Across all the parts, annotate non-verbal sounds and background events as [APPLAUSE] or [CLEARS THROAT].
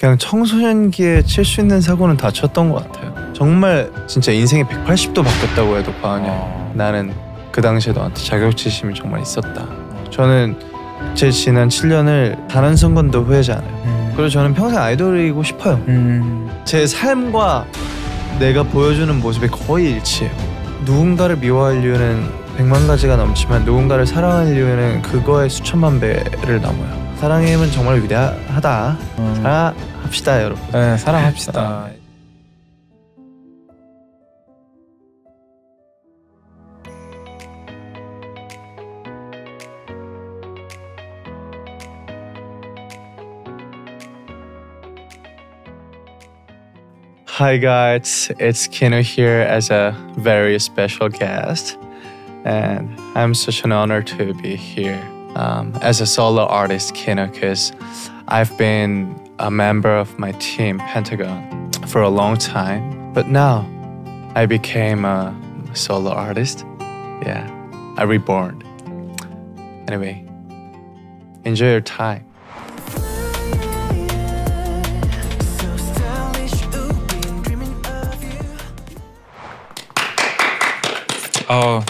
그냥 청소년기에 칠 수 있는 사고는 다 쳤던 것 같아요. 정말 진짜 인생이 180도 바뀌었다고 해도 과언이 아... 나는 그 당시에 너한테 자격지심이 정말 있었다. 저는 제 지난 7년을 단한 선건도 후회하지 않아요. 음... 그리고 저는 평생 아이돌이고 싶어요. 음... 제 삶과 내가 보여주는 모습이 거의 일치해요. 누군가를 미워할 이유는 백만 가지가 넘지만 누군가를 사랑할 이유는 그거의 수천만 배를 넘어요. 사랑의 힘은 정말 위대하다. 음. 사랑. 여러분. 네, 사랑합시다. Hi guys, it's Kino here as a very special guest, and I'm such an honor to be here um, as a solo artist, Kino, because I've been a member of my team, Pentagon, for a long time. But now I became a solo artist. Yeah, I reborn. Anyway, enjoy your time. Oh,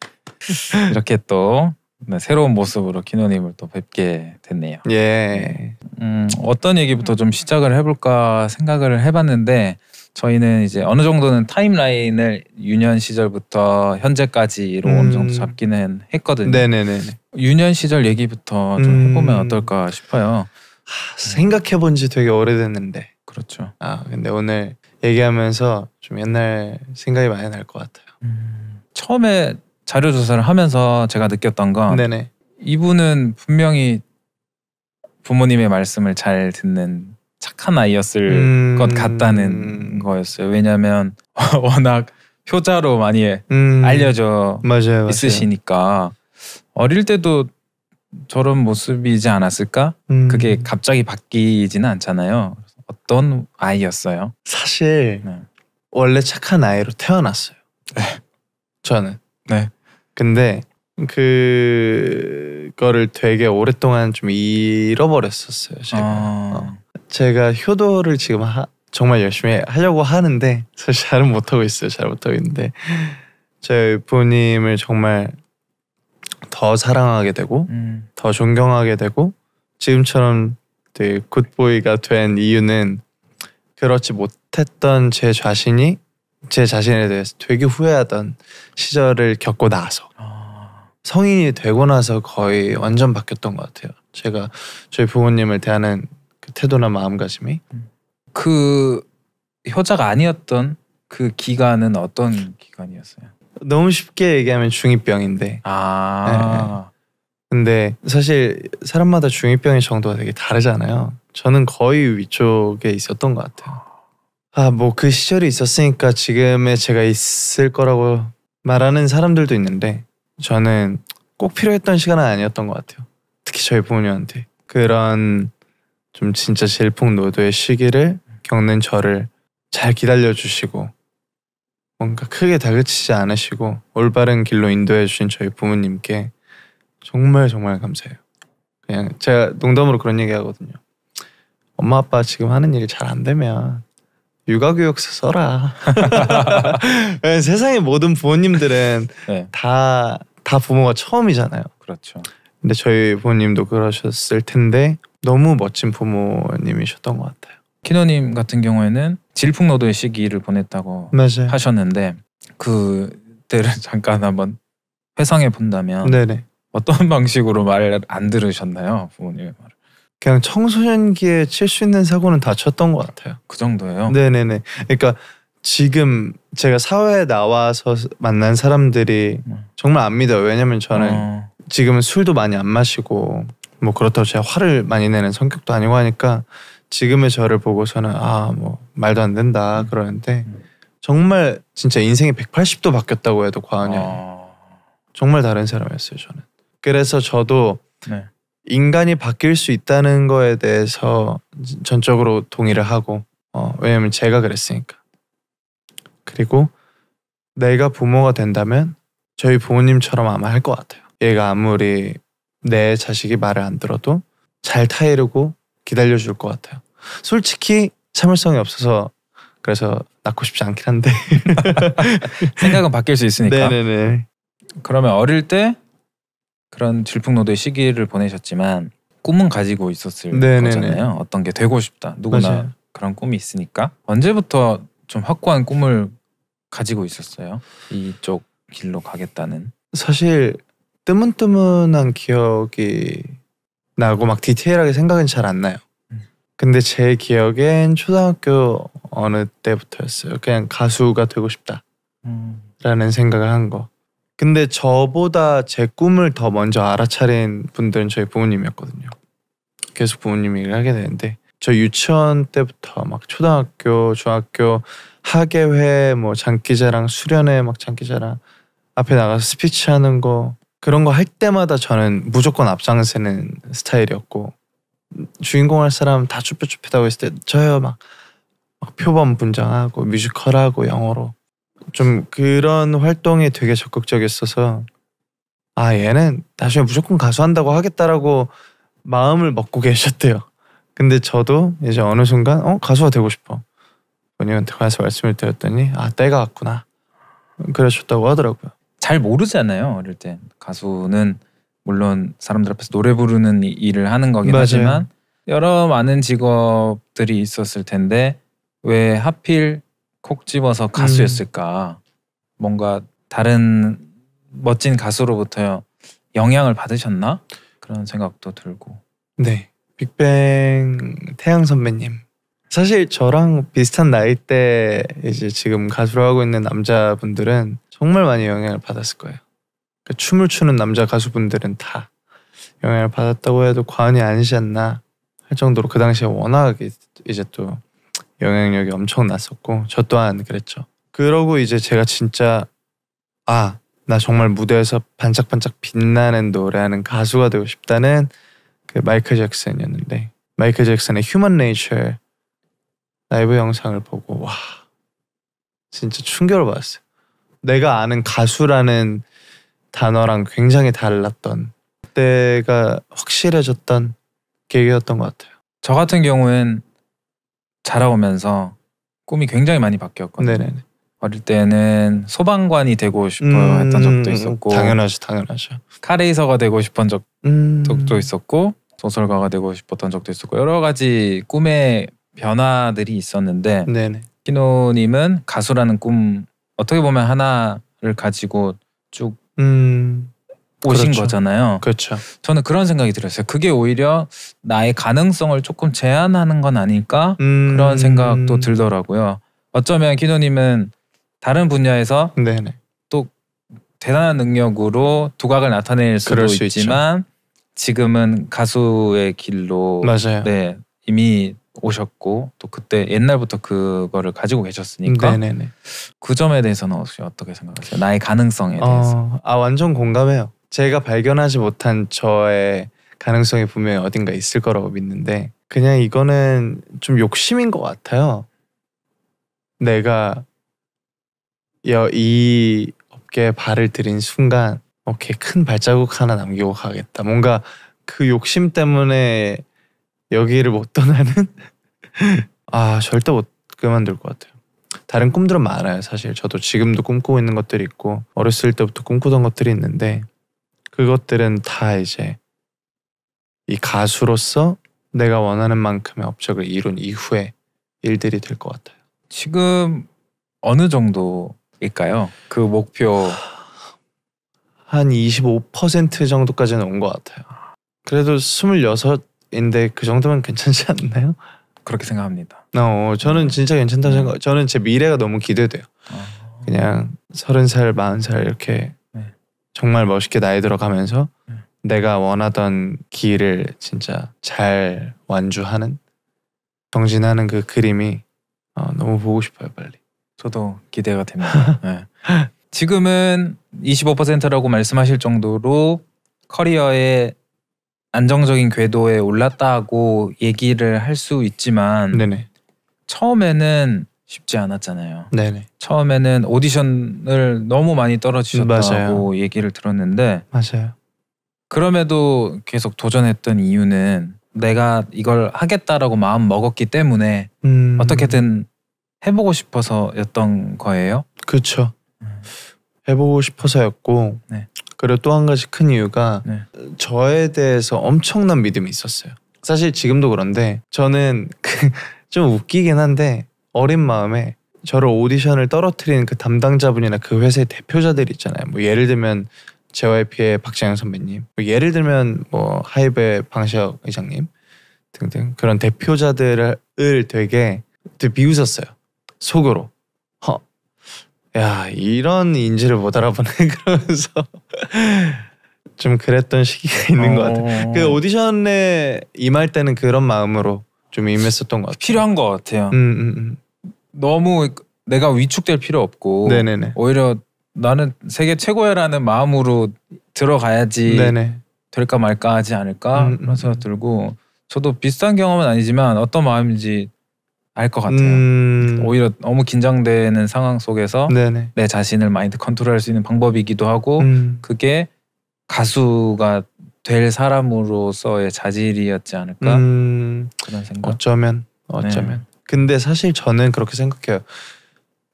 [LAUGHS] 이렇게 또 네, 새로운 모습으로 기노님을 또 뵙게 됐네요. 예. 네. 음, 어떤 얘기부터 좀 시작을 해볼까 생각을 해봤는데 저희는 이제 어느 정도는 타임라인을 유년 시절부터 현재까지로 음. 어느 정도 음. 잡기는 했거든요. 네네네. 유년 시절 얘기부터 좀 음. 해보면 어떨까 싶어요. 하, 생각해본 지 되게 오래됐는데. 그렇죠. 아 근데 오늘 얘기하면서 좀 옛날 생각이 많이 날 것 같아요. 음, 처음에 자료 조사를 하면서 제가 느꼈던 건 네네. 이분은 분명히 부모님의 말씀을 잘 듣는 착한 아이였을 음... 것 같다는 거였어요. 왜냐하면 [LAUGHS] 워낙 효자로 많이 음... 알려져 맞아요, 있으시니까 맞아요. 어릴 때도 저런 모습이지 않았을까? 음... 그게 갑자기 바뀌지는 않잖아요. 어떤 아이였어요? 사실 네. 원래 착한 아이로 태어났어요. 네. 저는. 네. 근데 그거를 되게 오랫동안 좀 잃어버렸었어요. 제가 아. 어. 제가 효도를 지금 하, 정말 열심히 하려고 하는데 사실 잘은 못하고 있어요. 잘 못하고 있는데 제 부모님을 정말 더 사랑하게 되고 음. 더 존경하게 되고 지금처럼 되게 굿보이가 된 이유는 그렇지 못했던 제 자신이 제 자신에 대해서 되게 후회하던 시절을 겪고 나서 아. 성인이 되고 나서 거의 완전 바뀌었던 것 같아요. 제가 저희 부모님을 대하는 그 태도나 마음가짐이 음. 그 효자가 아니었던 그 기간은 어떤 기간이었어요? 너무 쉽게 얘기하면 중이병인데. 아. 네. 근데 사실 사람마다 중이병의 정도가 되게 다르잖아요. 저는 거의 위쪽에 있었던 것 같아요. 아뭐그 시절이 있었으니까 지금의 제가 있을 거라고 말하는 사람들도 있는데 저는 꼭 필요했던 시간은 아니었던 것 같아요. 특히 저희 부모님한테 그런 좀 진짜 질풍노도의 시기를 겪는 저를 잘 기다려주시고 뭔가 크게 다그치지 않으시고 올바른 길로 인도해 주신 저희 부모님께 정말 정말 감사해요. 그냥 제가 농담으로 그런 얘기 하거든요. 엄마 아빠 지금 하는 일이 잘 안 되면 육아교육서 써라. 네, [LAUGHS] 세상의 모든 부모님들은 다다 네. 다 부모가 처음이잖아요. 그렇죠. 근데 저희 부모님도 그러셨을 텐데 너무 멋진 부모님이셨던 것 같아요. 키노님 같은 경우에는 질풍노도의 시기를 보냈다고 맞아요. 하셨는데 그때를 [LAUGHS] 잠깐 한번 회상해 본다면 네네. 어떤 방식으로 말을 안 들으셨나요 부모님의 말을? 그냥 청소년기에 칠 수 있는 사고는 다 쳤던 것 같아요. 그 정도예요? 네네네. 그러니까 지금 제가 사회에 나와서 만난 사람들이 음. 정말 안 믿어요. 왜냐면 저는 어. 지금은 술도 많이 안 마시고 뭐 그렇다고 제가 화를 많이 내는 성격도 아니고 하니까 지금의 저를 보고서는 아 뭐 말도 안 된다 그러는데 음. 정말 진짜 인생이 180도 바뀌었다고 해도 과언이 아. 아니에요. 정말 다른 사람이었어요 저는. 그래서 저도 네. 인간이 바뀔 수 있다는 거에 대해서 전적으로 동의를 하고 어, 왜냐면 제가 그랬으니까 그리고 내가 부모가 된다면 저희 부모님처럼 아마 할 것 같아요 얘가 아무리 내 자식이 말을 안 들어도 잘 타이르고 기다려줄 것 같아요 솔직히 참을성이 없어서 그래서 낳고 싶지 않긴 한데 [LAUGHS] 생각은 바뀔 수 있으니까 네네네. 그러면 어릴 때 그런 질풍노도의 시기를 보내셨지만 꿈은 가지고 있었을 네네네. 네, 네. 거잖아요. 어떤 게 되고 싶다. 누구나 맞아요. 그런 꿈이 있으니까 언제부터 좀 확고한 꿈을 가지고 있었어요. 이쪽 길로 가겠다는. 사실 뜨문뜨문한 기억이 나고 막 디테일하게 생각은 잘 안 나요. 음. 근데 제 기억엔 초등학교 어느 때부터였어요. 그냥 가수가 되고 싶다라는 음. 생각을 한 거. 근데 저보다 제 꿈을 더 먼저 알아차린 분들은 저희 부모님이었거든요. 계속 부모님이 일을 하게 되는데 저 유치원 때부터 막 초등학교, 중학교 학예회, 뭐 장기자랑, 수련회 막 장기자랑 앞에 나가서 스피치 하는 거 그런 거 할 때마다 저는 무조건 앞장서는 스타일이었고 주인공 할 사람 다 쭈뼛쭈뼛하고 있을 때 저요 막, 막 표범 분장하고 뮤지컬하고 영어로 좀 그런 활동에 되게 적극적이었어서 아 얘는 나중에 무조건 가수 한다고 하겠다라고 마음을 먹고 계셨대요. 근데 저도 이제 어느 순간 어 가수가 되고 싶어 본인한테 가서 말씀을 드렸더니 아 때가 왔구나 그러셨다고 하더라고요. 잘 모르잖아요 어릴 때 가수는 물론 사람들 앞에서 노래 부르는 일을 하는 거긴 맞아요. 하지만 여러 많은 직업들이 있었을 텐데 왜 하필 콕 집어서 가수였을까? 음. 뭔가 다른 멋진 가수로부터 영향을 받으셨나? 그런 생각도 들고. 네. 빅뱅 태양 선배님. 사실 저랑 비슷한 나이대 이제 지금 가수로 하고 있는 남자분들은 정말 많이 영향을 받았을 거예요. 그러니까 춤을 추는 남자 가수분들은 다 영향을 받았다고 해도 과언이 아니지 않나 할 정도로 그 당시에 워낙 이제 또 영향력이 엄청났었고 저 또한 그랬죠. 그러고 이제 제가 진짜 아 나 정말 무대에서 반짝반짝 빛나는 노래하는 가수가 되고 싶다는 그 마이클 잭슨이었는데 마이클 잭슨의 휴먼 네이처 라이브 영상을 보고 와 진짜 충격을 받았어요. 내가 아는 가수라는 단어랑 굉장히 달랐던 때가 확실해졌던 계기였던 것 같아요. 저 같은 경우엔 자라오면서 꿈이 굉장히 많이 바뀌었거든요. 네네 어릴 때는 소방관이 되고 싶어 음, 했던 적도 음, 음. 있었고 당연하죠, 당연하죠. 카레이서가 되고 싶은 적, 음. 도 있었고 소설가가 되고 싶었던 적도 있었고 여러 가지 꿈의 변화들이 있었는데 네네. 키노님은 가수라는 꿈 어떻게 보면 하나를 가지고 쭉 음. 오신 그렇죠. 거잖아요. 그렇죠. 저는 그런 생각이 들었어요. 그게 오히려 나의 가능성을 조금 제한하는 건 아닐까 음... 그런 생각도 들더라고요. 어쩌면 기도님은 다른 분야에서 네네. 또 대단한 능력으로 두각을 나타낼 수도 있지만 있죠. 지금은 가수의 길로 맞아요. 네 이미 오셨고 또 그때 옛날부터 그거를 가지고 계셨으니까 네네네. 그 점에 대해서는 어떻게 생각하세요? 나의 가능성에 대해서 어, 아 완전 공감해요. 제가 발견하지 못한 저의 가능성이 분명히 어딘가 있을 거라고 믿는데 그냥 이거는 좀 욕심인 것 같아요. 내가 이 업계에 발을 들인 순간 오케이 큰 발자국 하나 남기고 가겠다. 뭔가 그 욕심 때문에 여기를 못 떠나는 [LAUGHS] 아 절대 못 그만둘 것 같아요. 다른 꿈들은 많아요 사실 저도 지금도 꿈꾸고 있는 것들이 있고 어렸을 때부터 꿈꾸던 것들이 있는데 그것들은 다 이제 이 가수로서 내가 원하는 만큼의 업적을 이룬 이후에 일들이 될 것 같아요. 지금 어느 정도일까요? 그 목표 한 25% 정도까지는 온 것 같아요. 그래도 26인데 그 정도면 괜찮지 않나요? 그렇게 생각합니다. 어, 저는 진짜 괜찮다 생각. 저는 제 미래가 너무 기대돼요. 어. 그냥 3 0 살, 4 0살 이렇게 정말 멋있게 나이 들어가면서 네. 내가 원하던 길을 진짜 잘 완주하는 정진하는 그 그림이 어, 너무 보고 싶어요 빨리. 저도 기대가 됩니다. [LAUGHS] 네. 지금은 25%라고 말씀하실 정도로 커리어의 안정적인 궤도에 올랐다고 얘기를 할 수 있지만 네네. 처음에는 쉽지 않았잖아요. 네네. 처음에는 오디션을 너무 많이 떨어지셨다고 맞아요. 얘기를 들었는데 맞아요. 그럼에도 계속 도전했던 이유는 내가 이걸 하겠다라고 마음 먹었기 때문에 음... 어떻게든 해보고 싶어서였던 거예요. 그렇죠. 해보고 싶어서였고 네. 그리고 또 한 가지 큰 이유가 네. 저에 대해서 엄청난 믿음이 있었어요. 사실 지금도 그런데 저는 [LAUGHS] 그 좀 웃기긴 한데 어린 마음에 저를 오디션을 떨어뜨린 그 담당자분이나 그 회사의 대표자들 있잖아요. 뭐 예를 들면 JYP의 박재영 선배님, 뭐 예를 들면 뭐 하이브의 방시혁 의장님 등등 그런 대표자들을 되게 되게 비웃었어요. 속으로. 허. 야 이런 인지를 못 알아보네 [LAUGHS] 그러면서 좀 그랬던 시기가 있는 어... 것 같아요. 어. 그 오디션에 임할 때는 그런 마음으로 좀 임했었던 것 같아요. 필요한 것 같아요. 음, 음, 음, 너무 내가 위축될 필요 없고 네네네. 오히려 나는 세계 최고야라는 마음으로 들어가야지 네네. 될까 말까 하지 않을까 음, 음, 그런 생각 들고 저도 비슷한 경험은 아니지만 어떤 마음인지 알 것 같아요. 음... 오히려 너무 긴장되는 상황 속에서 네네. 내 자신을 마인드 컨트롤할 수 있는 방법이기도 하고 음... 그게 가수가 될 사람으로서의 자질이었지 않을까 음, 그런 생각. 어쩌면 네. 어쩌면. 네. 근데 사실 저는 그렇게 생각해요.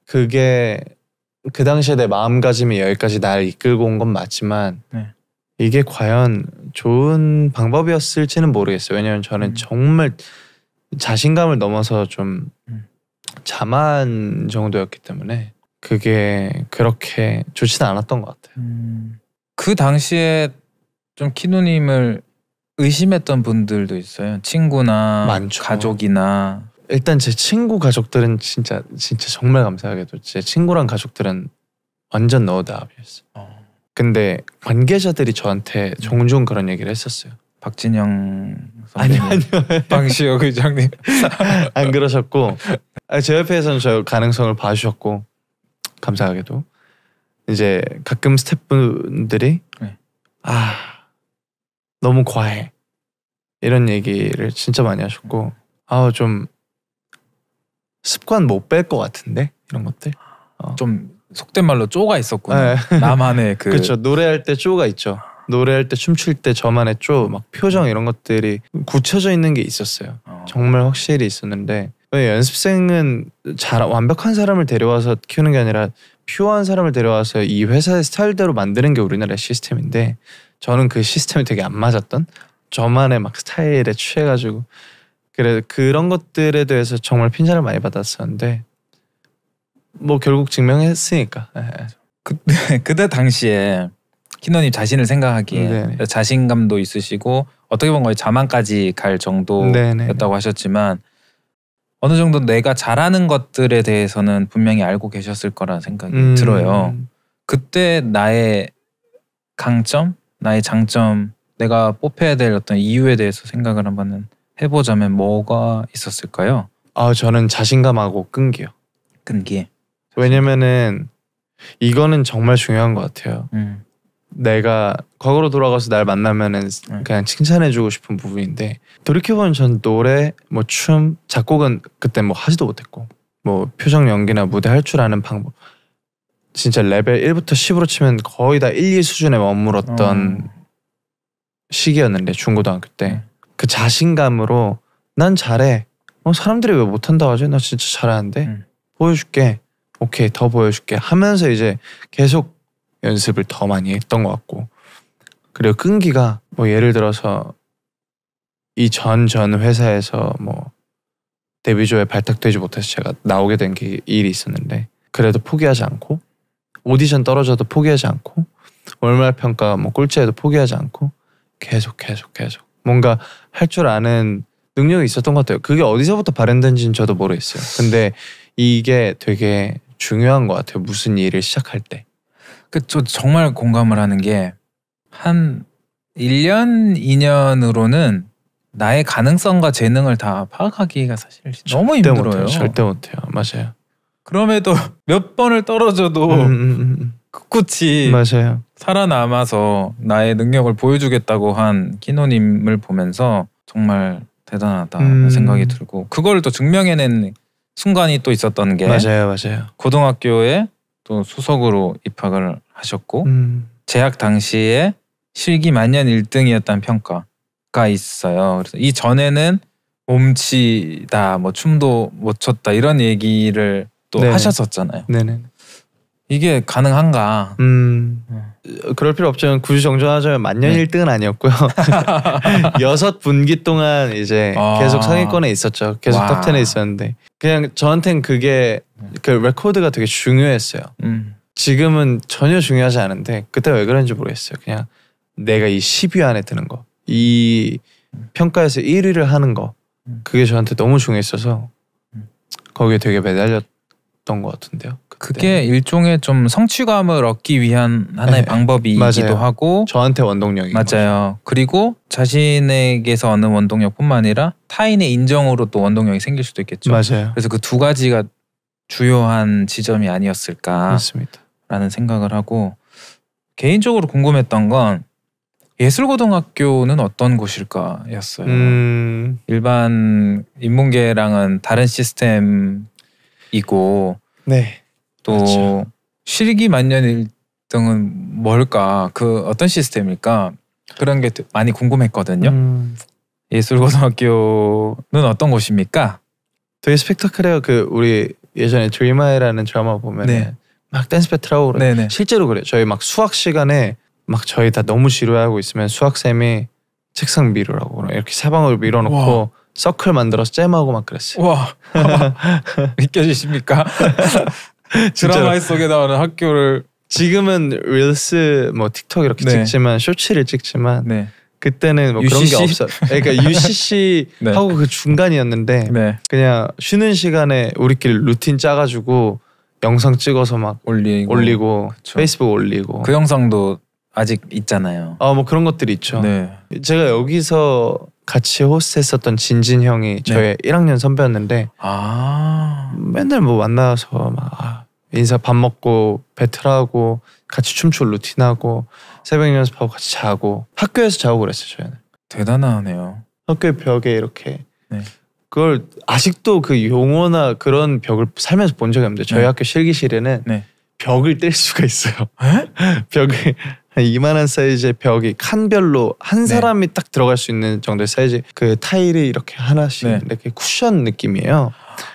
그게 그 당시에 내 마음가짐이 여기까지 날 이끌고 온 건 맞지만 네. 이게 과연 좋은 방법이었을지는 모르겠어요. 왜냐하면 저는 음. 정말 자신감을 넘어서 좀 음. 자만 정도였기 때문에 그게 그렇게 좋지는 않았던 것 같아요. 음. 그 당시에 좀키누님을 의심했던 분들도 있어요. 친구나 많죠. 가족이나 일단 제 친구 가족들은 진짜 진짜 정말 감사하게도 제 친구랑 가족들은 완전 너다이었어요 어. 근데 관계자들이 저한테 음. 종종 그런 얘기를 했었어요. 박진영 선배님, 아니요 아니요 방시혁 의장님 [LAUGHS] 안 그러셨고 아, 제 옆에서는 저 가능성을 봐주셨고 감사하게도 이제 가끔 스태프분들이 네. 아 너무 과해 이런 얘기를 진짜 많이 하셨고 아우 좀 습관 못 뺄 것 같은데 이런 것들 어. 좀 속된 말로 쪼가 있었구나 네. 나만의 그 [LAUGHS] 그렇죠 노래할 때 쪼가 있죠 노래할 때 춤출 때 저만의 쪼 막 표정 이런 것들이 굳혀져 있는 게 있었어요 어. 정말 확실히 있었는데 그 연습생은 잘 완벽한 사람을 데려와서 키우는 게 아니라 퓨어한 사람을 데려와서 이 회사의 스타일대로 만드는 게 우리나라의 시스템인데 저는 그 시스템이 되게 안 맞았던 저만의 막 스타일에 취해가지고 그래 그런 것들에 대해서 정말 핀잔을 많이 받았었는데 뭐 결국 증명했으니까. 예, 예. 그때 [LAUGHS] 그때 당시에 키노님 자신을 생각하기에 네 자신감도 있으시고 어떻게 보면 거의 자만까지 갈 정도였다고 네 하셨지만 어느 정도 내가 잘하는 것들에 대해서는 분명히 알고 계셨을 거라는 생각이 음. 들어요. 그때 나의 강점 나의 장점, 내가 뽑혀야 될 어떤 이유에 대해서 생각을 한번 해보자면 뭐가 있었을까요? 아 저는 자신감하고 끈기요. 끈기. 왜냐면은 이거는 정말 중요한 것 같아요. 음. 내가 과거로 돌아가서 날 만나면은 음. 그냥 칭찬해주고 싶은 부분인데 돌이켜보면 전 노래, 뭐 춤, 작곡은 그때 뭐 하지도 못했고 뭐 표정 연기나 무대 할 줄 아는 방법 진짜 레벨 1부터 10으로 치면 거의 다 1, 2 수준에 머물었던 어. 시기였는데 중고등학교 때 그 자신감으로 난 잘해. 어 사람들이 왜 못한다고 하지? 나 진짜 잘하는데 음. 보여줄게. 오케이 더 보여줄게 하면서 이제 계속 연습을 더 많이 했던 것 같고 그리고 끈기가 뭐 예를 들어서 이 전 전 회사에서 뭐 데뷔조에 발탁되지 못해서 제가 나오게 된 게 일이 있었는데 그래도 포기하지 않고 오디션 떨어져도 포기하지 않고 월말 평가 뭐 꼴찌에도 포기하지 않고 계속 계속 계속 뭔가 할 줄 아는 능력이 있었던 것 같아요. 그게 어디서부터 발현된지는 저도 모르겠어요. 근데 이게 되게 중요한 것 같아요. 무슨 일을 시작할 때. 그저 정말 공감을 하는 게 한 1년 2년으로는 나의 가능성과 재능을 다 파악하기가 사실 너무 힘들어요. 못해요. 절대 못해요. 맞아요. 그럼에도 [LAUGHS] 몇 번을 떨어져도 음. 끝이 음, 음, 음, 맞아요. 살아남아서 나의 능력을 보여주겠다고 한 키노님을 보면서 정말 대단하다 음. 생각이 들고 그걸 또 증명해낸 순간이 또 있었던 게 맞아요, 맞아요. 고등학교에 또 수석으로 입학을 하셨고 음. 재학 당시에 실기 만년 1등이었다는 평가가 있어요. 그래서 이 전에는 몸치다, 뭐 춤도 못 췄다 이런 얘기를 또 네네. 하셨었잖아요. 네네. 이게 가능한가? 음, 어, 그럴 필요 없지만 굳이 정정하자면 만년 네. 1등은 아니었고요. [LAUGHS] 여섯 분기 동안 이제 아. 계속 상위권에 있었죠. 계속 와. 탑10에 있었는데 그냥 저한테는 그게 네. 그 레코드가 되게 중요했어요. 음. 지금은 전혀 중요하지 않은데 그때 왜 그런지 모르겠어요. 그냥 내가 이 10위 안에 드는 거, 이 음. 평가에서 1위를 하는 거, 음. 그게 저한테 너무 중요했어서 음. 거기에 되게 매달렸던 있었던 것 같은데요. 그때. 그게 일종의 좀 성취감을 얻기 위한 하나의 네, 방법이기도 하고 저한테 원동력이 맞아요. 거죠. 그리고 자신에게서 얻는 원동력뿐만 아니라 타인의 인정으로 또 원동력이 생길 수도 있겠죠. 맞아요. 그래서 그 두 가지가 주요한 지점이 아니었을까 맞습니다. 라는 생각을 하고 개인적으로 궁금했던 건 예술고등학교는 어떤 곳일까였어요. 음... 일반 인문계랑은 다른 시스템 이고 네. 또 그렇죠. 실기만년 일등은 뭘까? 그 어떤 시스템일까? 그런 게 많이 궁금했거든요. 음. 예술고등학교는 어떤 곳입니까? 되게 스펙터클해요. 그 우리 예전에 드림아이라는 드라마 보면 네. 막 댄스 배틀하고 그 실제로 그래요. 저희 막 수학 시간에 막 저희 다 너무 지루해하고 있으면 수학쌤이 책상 밀으라고 이렇게 세 방울 밀어놓고 와. 서클 만들어서 잼하고 막 그랬어요. 와 느껴지십니까? [LAUGHS] [LAUGHS] 드라마 속에 나오는 학교를 지금은 릴스 뭐 틱톡 이렇게 네. 찍지만 쇼츠를 찍지만 네. 그때는 뭐 UCC? 그런 게 없어. 네, 그러니까 UCC [LAUGHS] 네. 하고 그 중간이었는데 네. 그냥 쉬는 시간에 우리끼리 루틴 짜가지고 영상 찍어서 막 올리고, 올리고 페이스북 올리고 그 영상도 아직 있잖아요. 아뭐 어, 그런 것들이 있죠. 네. 제가 여기서 같이 호스했었던 진진 형이 네. 저의 1학년 선배였는데 아 맨날 뭐 만나서 막 아, 인사 밥 먹고 배틀하고 같이 춤출 루틴하고 새벽 연습하고 같이 자고 학교에서 자고 그랬어요 저희는 대단하네요 학교 벽에 이렇게 네. 그걸 아직도 그 용어나 그런 벽을 살면서 본 적이 없는데 저희 네. 학교 실기실에는 네. 벽을 뗄 수가 있어요 [LAUGHS] 벽을 이만한 사이즈의 벽이 칸별로 한 네. 사람이 네. 딱 들어갈 수 있는 정도의 사이즈 그 타일이 이렇게 하나씩 네. 이렇게 쿠션 느낌이에요.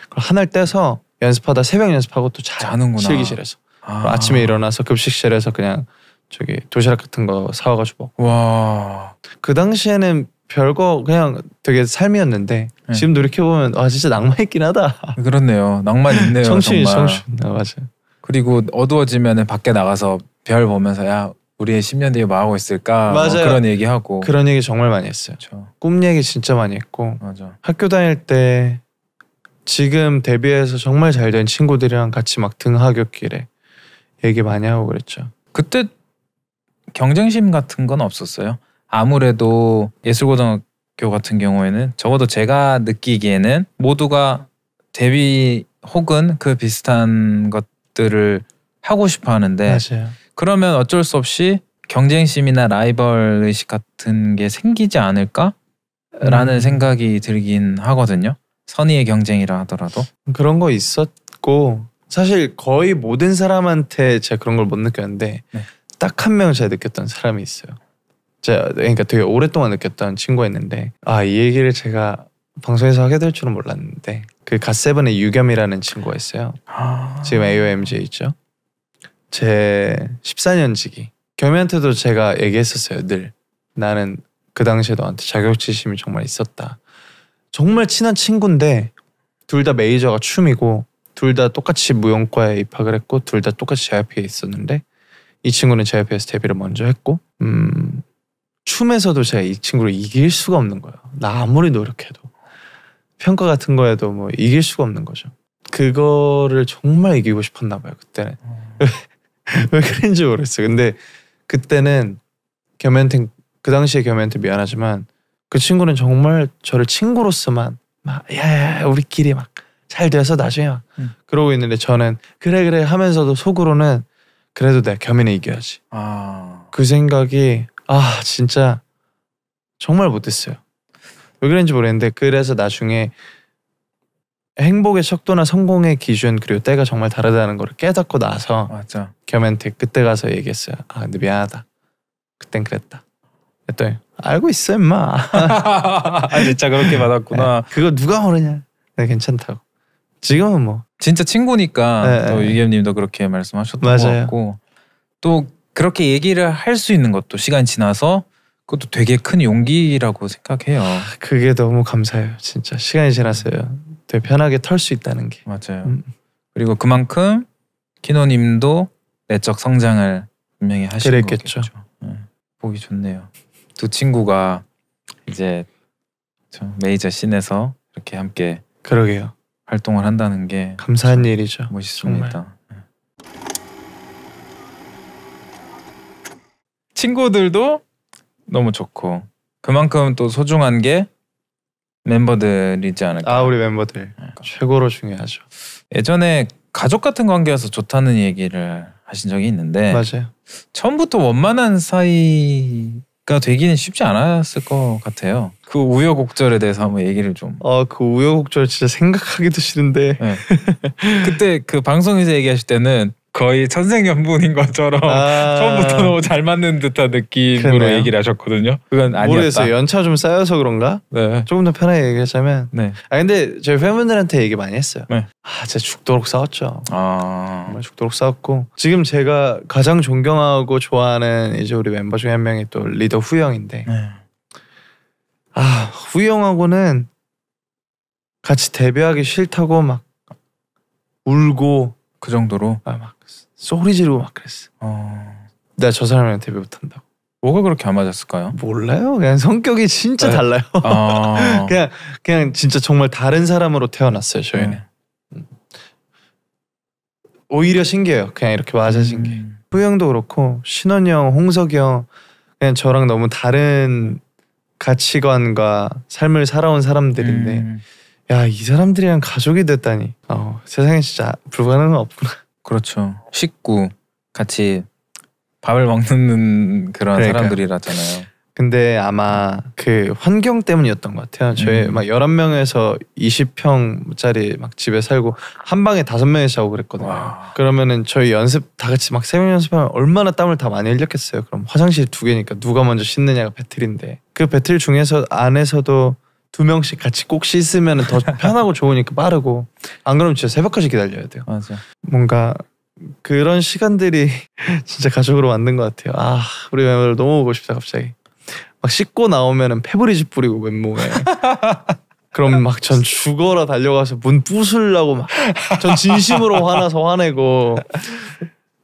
그걸 하나를 떼서 연습하다 새벽 연습하고 또 자, 자는구나. 실기실에서 아. 침에 일어나서 급식실에서 그냥 저기 도시락 같은 거 사와가지고 먹고. 와. 그 당시에는 별거 그냥 되게 삶이었는데 네. 지금 돌이켜 보면 아 진짜 낭만 있긴 하다. [LAUGHS] 그렇네요. 낭만 있네요. 청춘이 청춘. 아, 맞아요. 그리고 어두워지면 밖에 나가서 별 보면서 야 우리의 10년 뒤에 뭐 하고 있을까 뭐 그런 얘기하고 그런 얘기 정말 많이 했어요. 그쵸. 꿈 얘기 진짜 많이 했고 맞아. 학교 다닐 때 지금 데뷔해서 정말 잘된 친구들이랑 같이 막 등하굣길에 얘기 많이 하고 그랬죠. 그때 경쟁심 같은 건 없었어요. 아무래도 예술고등학교 같은 경우에는 적어도 제가 느끼기에는 모두가 데뷔 혹은 그 비슷한 것들을 하고 싶어 하는데 맞아요. 그러면 어쩔 수 없이 경쟁심이나 라이벌 의식 같은 게 생기지 않을까? 라는 음. 생각이 들긴 하거든요. 선의의 경쟁이라 하더라도 그런 거 있었고 사실 거의 모든 사람한테 제가 그런 걸 못 느꼈는데 네. 딱한 명 제가 느꼈던 사람이 있어요. 제가 그러니까 되게 오랫동안 느꼈던 친구가 있는데 아 이 얘기를 제가 방송에서 하게 될 줄은 몰랐는데 그 갓세븐의 유겸이라는 친구가 있어요. 아... 지금 AOMG에 있죠. 제 14년지기 겸이한테도 제가 얘기했었어요 늘 나는 그 당시에 너한테 자격지심이 정말 있었다 정말 친한 친구인데 둘 다 메이저가 춤이고 둘 다 똑같이 무용과에 입학을 했고 둘 다 똑같이 JYP에 있었는데 이 친구는 JYP에서 데뷔를 먼저 했고 음, 춤에서도 제가 이 친구를 이길 수가 없는 거예요 나 아무리 노력해도 평가 같은 거에도 뭐 이길 수가 없는 거죠 그거를 정말 이기고 싶었나 봐요 그때는 음. [LAUGHS] 왜 그런지 모르겠어. 근데 그때는 겸한테 그 당시에 겸한테 미안하지만 그 친구는 정말 저를 친구로서만 막 야야 우리끼리 막 잘 돼서 나중에 막 음. 그러고 있는데 저는 그래 그래 하면서도 속으로는 그래도 내가 겸이는 이겨야지. 아. 그 생각이 아 진짜 정말 못했어요. 왜 그런지 모르겠는데 그래서 나중에 행복의 척도나 성공의 기준 그리고 때가 정말 다르다는 걸 깨닫고 나서 맞아. 겸한테 그때 가서 얘기했어요. 아 근데 미안하다. 그땐 그랬다. 그랬더니 알고 있어 임마. [LAUGHS] 아 진짜 그렇게 네. 받았구나. 네. 그거 누가 모르냐. 네, 괜찮다고. 지금은 뭐 진짜 친구니까 네, 네 또 네. 유겸님도 그렇게 말씀하셨던 맞아요. 것 같고 또 그렇게 얘기를 할 수 있는 것도 시간 지나서 그것도 되게 큰 용기라고 생각해요. 아, 그게 너무 감사해요, 진짜 시간이 지났어요. 되게 편하게 털 수 있다는 게 맞아요. 음. 그리고 그만큼 키노님도 내적 성장을 분명히 하신 그랬겠죠. 거겠죠. 네. 보기 좋네요. 두 친구가 이제 메이저 씬에서 이렇게 함께 그러게요. 활동을 한다는 게 감사한 일이죠. 멋있습니다. 정말. 예. 친구들도 너무 좋고 그만큼 또 소중한 게 멤버들이지 않을까. 아 우리 멤버들 그러니까. 최고로 중요하죠. 예전에 가족 같은 관계여서 좋다는 얘기를 하신 적이 있는데 맞아요. 처음부터 원만한 사이가 되기는 쉽지 않았을 것 같아요. 그 우여곡절에 대해서 한번 얘기를 좀. 아그 어, 우여곡절 진짜 생각하기도 싫은데. 네. 그때 그 방송에서 얘기하실 때는 거의 천생연분인 것처럼 아... [LAUGHS] 처음부터 너무 잘 맞는 듯한 느낌으로 그러네요. 얘기를 하셨거든요. 그건 아니었다. 모르겠어요. 연차 좀 쌓여서 그런가? 네. 조금 더 편하게 얘기하자면. 네. 아 근데 저희 팬분들한테 얘기 많이 했어요. 네. 아 진짜 죽도록 싸웠죠. 아 정말 죽도록 싸웠고 지금 제가 가장 존경하고 좋아하는 이제 우리 멤버 중에 한 명이 또 리더 후영인데. 네. 아 후영하고는 같이 데뷔하기 싫다고 막 울고 그 정도로 아, 막 소리 지르고 막 그랬어. 어. 내가 저 사람이랑 데뷔 못한다고. 뭐가 그렇게 안 맞았을까요? 몰라요. 그냥 성격이 진짜 네. 달라요. 아. [LAUGHS] 그냥 그냥 진짜 정말 다른 사람으로 태어났어요. 저희는 네. 음. 오히려 신기해요. 그냥 이렇게 맞아진 게. 음. 후 형도 그렇고 신원이 형, 홍석이 형 그냥 저랑 너무 다른 가치관과 삶을 살아온 사람들인데 음. 야이 사람들이랑 가족이 됐다니 어, 세상에 진짜 불가능은 없구나 그렇죠 식구 같이 밥을 먹는 그런 그러니까 사람들이라잖아요 근데 아마 그 환경 때문이었던 것 같아요. 저희 음. 막 열한 명에서 이십 평짜리막 집에 살고 한 방에 다섯 명이 자고 그랬거든요. 와. 그러면은 저희 연습 다 같이 막세명 연습하면 얼마나 땀을 다 많이 흘렸겠어요. 그럼 화장실 두 개니까 누가 먼저 씻느냐가 배틀인데 그 배틀 중에서 안에서도 두 명씩 같이 꼭 씻으면 더 [LAUGHS] 편하고 좋으니까 빠르고 안 그러면 진짜 새벽까지 기다려야 돼요. 맞아. 뭔가 그런 시간들이 [LAUGHS] 진짜 가족으로 만든 것 같아요. 아 우리 멤버들 너무 보고 싶다 갑자기. 막 씻고 나오면은 패브리즈 뿌리고 맨몸에. [LAUGHS] 그럼 막 전 죽어라 달려가서 문 부술라고 막 전 진심으로 화나서 화내고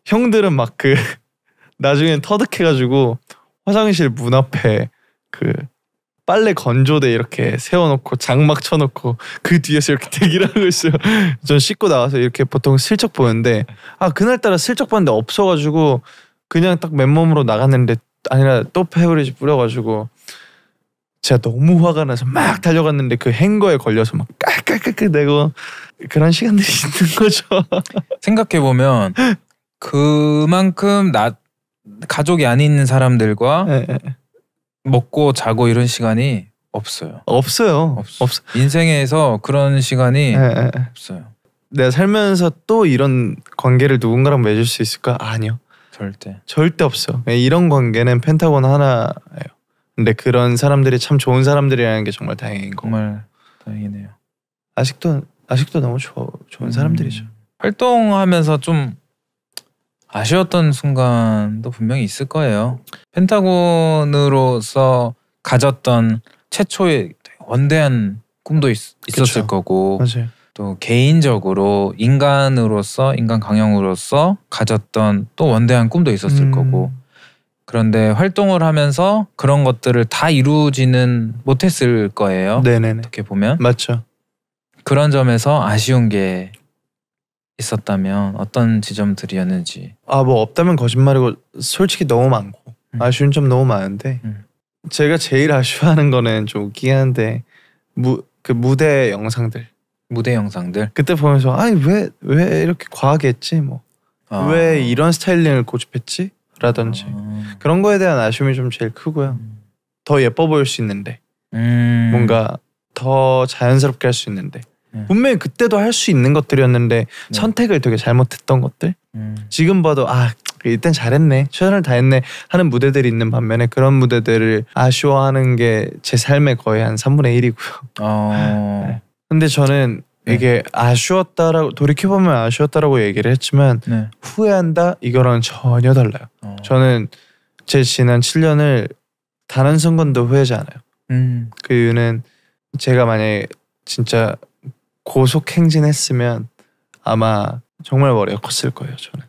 형들은 막 그 나중엔 터득해가지고 화장실 문 앞에 그 빨래 건조대 이렇게 세워놓고 장막 쳐놓고 그 뒤에서 이렇게 대기를 하고 있어요. [LAUGHS] 전 씻고 나와서 이렇게 보통 슬쩍 보는데 아 그날따라 슬쩍 봤는데 없어가지고 그냥 딱 맨몸으로 나갔는데 아니라 또 페브리즈 뿌려가지고 제가 너무 화가 나서 막 달려갔는데 그 행거에 걸려서 막 깔깔깔깔 내고 그런 시간들이 [LAUGHS] 있는 거죠. [LAUGHS] 생각해 보면 그만큼 나 가족이 아닌 사람들과 네. 먹고 자고 이런 시간이 없어요. 없어요. 없어. 없어. 인생에서 그런 시간이 에, 예, 예. 없어요. 내가 살면서 또 이런 관계를 누군가랑 맺을 수 있을까? 아니요. 절대. 절대 없어. 예, 이런 관계는 펜타곤 하나예요. 근데 그런 사람들이 참 좋은 사람들이라는 게 정말 다행인 거. 정말 다행이네요. 아직도 아직도 너무 좋, 좋은 음. 사람들이죠. 활동하면서 좀 아쉬웠던 순간도 분명히 있을 거예요. 펜타곤으로서 가졌던 최초의 원대한 꿈도 있, 었을 거고 맞아요. 또 개인적으로 인간으로서 인간 강형으로서 가졌던 또 원대한 꿈도 있었을 음. 거고 그런데 활동을 하면서 그런 것들을 다 이루지는 못했을 거예요. 네네네. 어떻게 보면 맞죠. 그런 점에서 아쉬운 게 있었다면 어떤 지점들이었는지 아 뭐 없다면 거짓말이고 솔직히 너무 많고 음. 아쉬운 점 너무 많은데 음. 제가 제일 아쉬워하는 거는 좀웃긴 한데 무, 그 무대 영상들 무대 영상들 그때 보면서 아니 왜왜 이렇게 과하게 했지 뭐왜 아. 이런 스타일링을 고집했지 라든지 아. 그런 거에 대한 아쉬움이 좀 제일 크고요 음. 더 예뻐 보일 수 있는데 음. 뭔가 더 자연스럽게 할 수 있는데 네. 분명히 그때도 할 수 있는 것들이었는데 네. 선택을 되게 잘못했던 것들 음. 지금 봐도 아 일단 잘했네 최선을 다했네 하는 무대들이 있는 반면에 그런 무대들을 아쉬워하는 게 제 삶의 거의 한 3분의 1이고요 어... [LAUGHS] 네. 근데 저는 이게 아쉬웠다라고 돌이켜보면 아쉬웠다라고 얘기를 했지만 네. 후회한다 이거랑 전혀 달라요 어... 저는 제 지난 7년을 단한 순간도 후회하지 않아요 음. 그 이유는 제가 만약에 진짜 고속 행진했으면 아마 정말 머리가 컸을 거예요 저는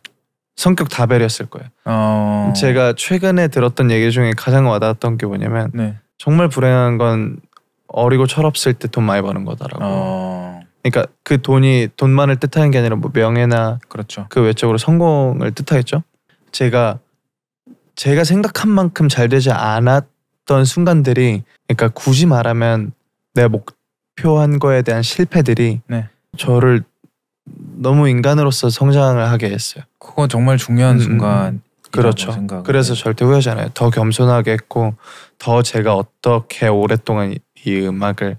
성격 다 배렸을 거예요 어... 제가 최근에 들었던 얘기 중에 가장 와닿았던 게 뭐냐면 네. 정말 불행한 건 어리고 철없을 때 돈 많이 버는 거다라고 어... 그러니까 그 돈이 돈만을 뜻하는 게 아니라 뭐 명예나 그렇죠. 그 외적으로 성공을 뜻하겠죠 제가 제가 생각한 만큼 잘 되지 않았던 순간들이 그러니까 굳이 말하면 내가목 목표한 거에 대한 실패들이 네. 저를 너무 인간으로서 성장을 하게 했어요. 그건 정말 중요한 음, 음. 순간. 그렇죠. 그래서 절대 후회하지 않아요. 더 겸손하게 했고 더 제가 어떻게 오랫동안 이 음악을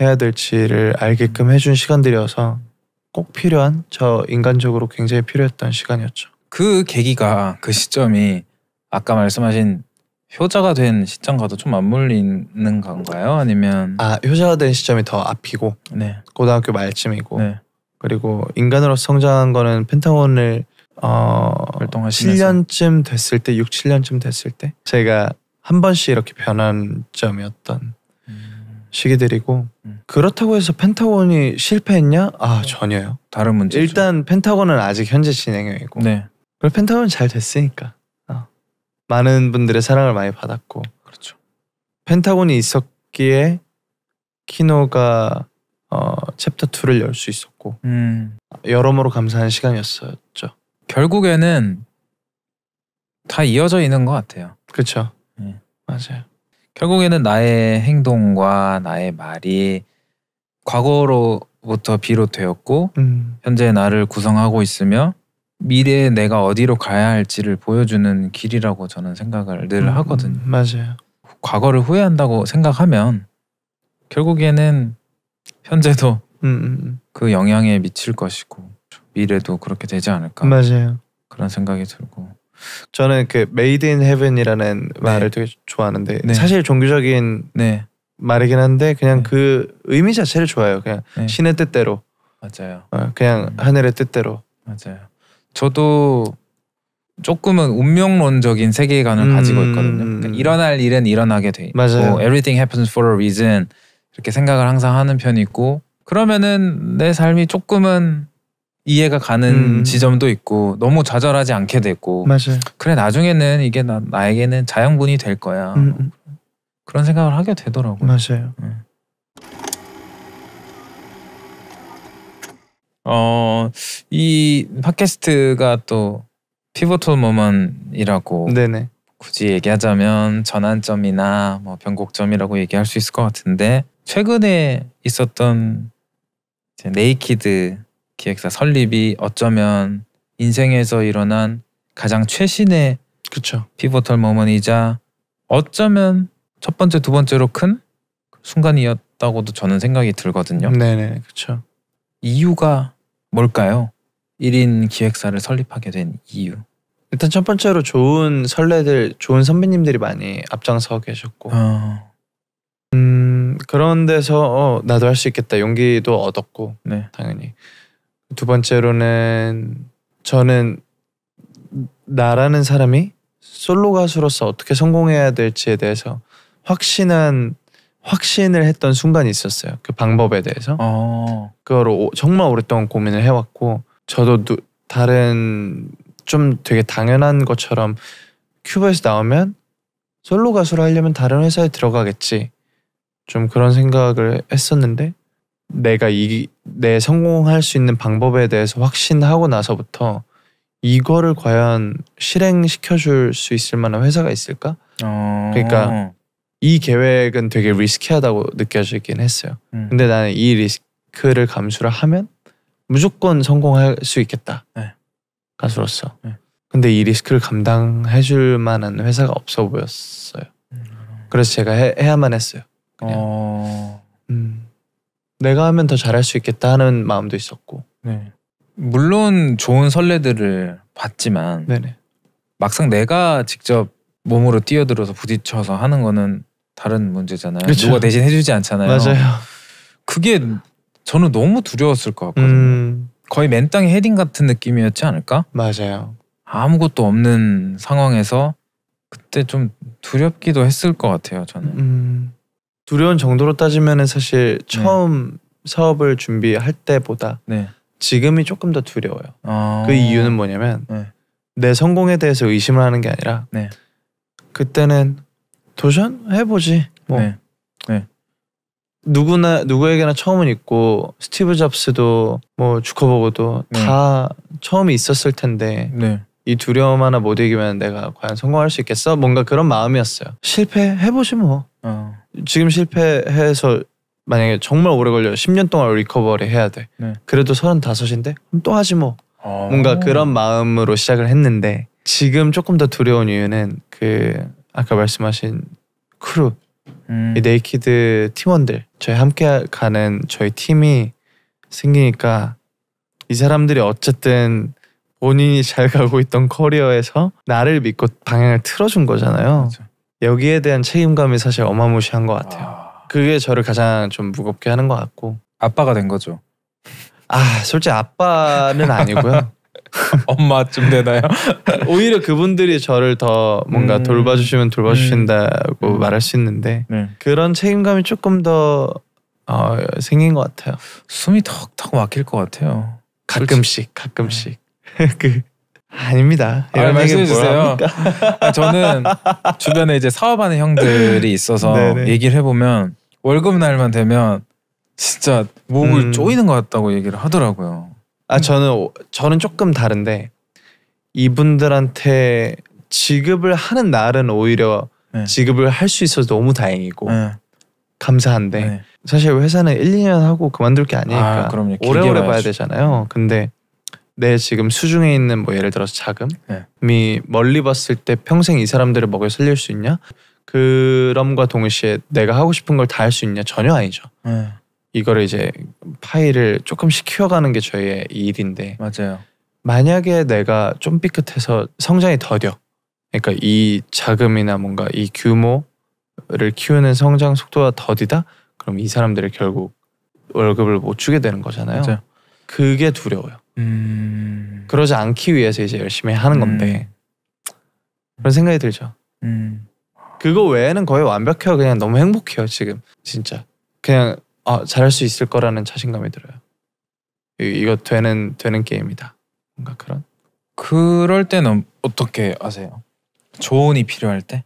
해야 될지를 알게끔 해준 시간들이어서 꼭 필요한 저 인간적으로 굉장히 필요했던 시간이었죠. 그 계기가 그 시점이 아까 말씀하신 효자가 된 시점과도 좀 맞물리는 건가요? 아니면 아 효자가 된 시점이 더 앞이고 네. 고등학교 말쯤이고 네. 그리고 인간으로 성장한 거는 펜타곤을 어활동하 7년쯤 됐을 때 6, 7년쯤 됐을 때 제가 한 번씩 이렇게 변한 점이었던 음. 시기들이고 음. 그렇다고 해서 펜타곤이 실패했냐? 아 네. 전혀요. 다른 문제. 일단 펜타곤은 아직 현재 진행형이고. 네. 그리고 펜타곤 은잘 됐으니까. 많은 분들의 사랑을 많이 받았고 그렇죠. 펜타곤이 있었기에 키노가 어, 챕터 2를 열 수 있었고 음. 여러모로 감사한 시간이었었죠. 결국에는 다 이어져 있는 것 같아요. 그렇죠. 네. 맞아요. 결국에는 나의 행동과 나의 말이 과거로부터 비롯되었고 음. 현재 나를 구성하고 있으며 미래에 내가 어디로 가야 할지를 보여주는 길이라고 저는 생각을 늘 음, 하거든요. 음, 맞아요. 과거를 후회한다고 생각하면 결국에는 현재도 음, 음, 음, 그 영향에 미칠 것이고 미래도 그렇게 되지 않을까. 맞아요. 그런 생각이 들고 저는 그 메이드 인 헤븐이라는 말을 되게 좋아하는데 네. 사실 종교적인 네. 말이긴 한데 그냥 네. 그 의미 자체를 좋아해요. 그냥 네. 신의 뜻대로 맞아요. 어, 그냥 하늘의 뜻대로 맞아요. 저도 조금은 운명론적인 세계관을 음... 가지고 있거든요. 그러니까 일어날 일은 일어나게 돼. 맞아요. 뭐, everything happens for a reason 이렇게 생각을 항상 하는 편이고 그러면은 내 삶이 조금은 이해가 가는 음. 지점도 있고 너무 좌절하지 않게 되고 맞아요. 그래 나중에는 이게 나, 나에게는 자연분이될 거야 음, 음. 그런 생각을 하게 되더라고요. 맞아요. 네. 어, 이 팟캐스트가 또 피보토 모먼이라고 네네. 굳이 얘기하자면 전환점이나 뭐 변곡점이라고 얘기할 수 있을 것 같은데 최근에 있었던 이제 네이키드 기획사 설립이 어쩌면 인생에서 일어난 가장 최신의 그쵸. 피보털 모먼이자 어쩌면 첫 번째 두 번째로 큰 순간이었다고도 저는 생각이 들거든요. 네네 그렇죠. 이유가 뭘까요? 1인 기획사를 설립하게 된 이유. 일단 첫 번째로 좋은 선례들, 좋은 선배님들이 많이 앞장서 계셨고, 어. 음 그런 데서 어, 나도 할 수 있겠다 용기도 얻었고, 네. 당연히 두 번째로는 저는 나라는 사람이 솔로 가수로서 어떻게 성공해야 될지에 대해서 확신한 확신을 했던 순간이 있었어요. 그 방법에 대해서. 어. 그거를 정말 오랫동안 고민을 해왔고 저도 누, 다른 좀 되게 당연한 것처럼 큐브에서 나오면 솔로 가수를 하려면 다른 회사에 들어가겠지. 좀 그런 생각을 했었는데 내가 이 내 성공할 수 있는 방법에 대해서 확신하고 나서부터 이거를 과연 실행시켜 줄 수 있을 만한 회사가 있을까? 어. 그러니까 이 계획은 되게 리스키하다고 느껴지긴 했어요. 음. 근데 나는 이 리스크를 감수를 하면 무조건 성공할 수 있겠다. 네. 가수로서. 네. 근데 이 리스크를 감당해 줄 만한 회사가 없어 보였어요. 음. 그래서 제가 해, 야만 했어요. 그냥. 어... 음, 내가 하면 더 잘할 수 있겠다 하는 마음도 있었고. 네. 물론 좋은 선례들을 봤지만 네네. 막상 내가 직접 몸으로 뛰어들어서 부딪혀서 하는 거는 다른 문제잖아요. 그렇죠. 누가 대신 해주지 않잖아요. 맞아요. 그게 저는 너무 두려웠을 것 같거든요. 음... 거의 맨땅에 헤딩 같은 느낌이었지 않을까? 맞아요. 아무것도 없는 상황에서 그때 좀 두렵기도 했을 것 같아요. 저는 음... 두려운 정도로 따지면 사실 처음 네. 사업을 준비할 때보다 네. 지금이 조금 더 두려워요. 아... 그 이유는 뭐냐면 네. 내 성공에 대해서 의심을 하는 게 아니라 네. 그때는 도전해보지. 뭐. 네. 네. 누구나 누구에게나 처음은 있고 스티브 잡스도 뭐주커버그도 네. 다 처음이 있었을 텐데 네. 이 두려움 하나 못 이기면 내가 과연 성공할 수 있겠어? 뭔가 그런 마음이었어요. 실패해보지 뭐. 어. 지금 실패해서 만약에 정말 오래 걸려 10년 동안 리커버를 해야 돼. 네. 그래도 35인데 그럼 또 하지 뭐. 어. 뭔가 그런 마음으로 시작을 했는데 지금 조금 더 두려운 이유는 그 아까 말씀하신 크루 음. 이 네이키드 팀원들 저희 함께 가는 저희 팀이 생기니까 이 사람들이 어쨌든 본인이 [LAUGHS] 잘 가고 있던 커리어에서 나를 믿고 방향을 틀어준 거잖아요. 그렇죠. 여기에 대한 책임감이 사실 어마무시한 것 같아요. 아... 그게 저를 가장 좀 무겁게 하는 것 같고 아빠가 된 거죠. 아 솔직히 아빠는 아니고요. [LAUGHS] [LAUGHS] 엄마쯤 되나요? [LAUGHS] 오히려 그분들이 저를 더 뭔가 음. 돌봐주시면 돌봐주신다고 음. 말할 수 있는데 네. 그런 책임감이 조금 더 어, 생긴 것 같아요. 숨이 턱턱 막힐 것 같아요. 가끔씩 그렇죠. 가끔씩 네. [LAUGHS] 그 아닙니다. 아, 이런 아, 말씀해 주세요. 아, 저는 주변에 이제 사업하는 형들이 있어서 얘기를 해보면 월급 날만 되면 진짜 목을 음. 조이는 것 같다고 얘기를 하더라고요. 아 저는 저는 조금 다른데 이분들한테 지급을 하는 날은 오히려 네. 지급을 할 수 있어서 너무 다행이고 네. 감사한데 네. 사실 회사는 1, 2년 하고 그만둘 게 아니니까 아, 오래오래 봐야 되잖아요. 네. 근데 내 지금 수중에 있는 뭐 예를 들어서 자금이 네. 멀리 봤을 때 평생 이 사람들을 먹여 살릴 수 있냐? 그럼과 동시에 내가 하고 싶은 걸 다 할 수 있냐? 전혀 아니죠. 네. 이거를 이제 파일을 조금씩 키워가는 게 저희의 일인데 맞아요. 만약에 내가 좀 삐끗해서 성장이 더뎌 그러니까 이 자금이나 뭔가 이 규모를 키우는 성장 속도가 더디다 그럼 이 사람들이 결국 월급을 못 주게 되는 거잖아요 맞아요. 그게 두려워요 음... 그러지 않기 위해서 이제 열심히 하는 음. 건데 음... 그런 생각이 들죠 음... 그거 외에는 거의 완벽해요 그냥 너무 행복해요 지금 진짜 그냥 아 잘할 수 있을 거라는 자신감이 들어요. 이거 되는 되는 게임이다. 뭔가 그런. 그럴 때는 어떻게 하세요? 조언이 필요할 때?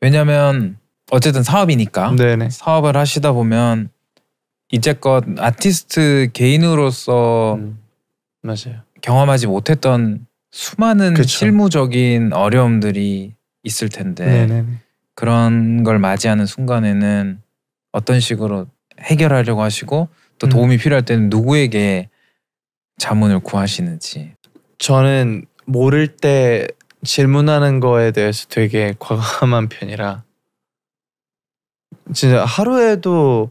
왜냐면 어쨌든 사업이니까 네네. 사업을 하시다 보면 이제껏 아티스트 개인으로서 음, 맞아요. 경험하지 못했던 수많은 그쵸. 실무적인 어려움들이 있을 텐데 네네네. 그런 걸 맞이하는 순간에는 어떤 식으로 해결하려고 하시고 또 음. 도움이 필요할 때는 누구에게 자문을 구하시는지 저는 모를 때 질문하는 거에 대해서 되게 과감한 편이라 진짜 하루에도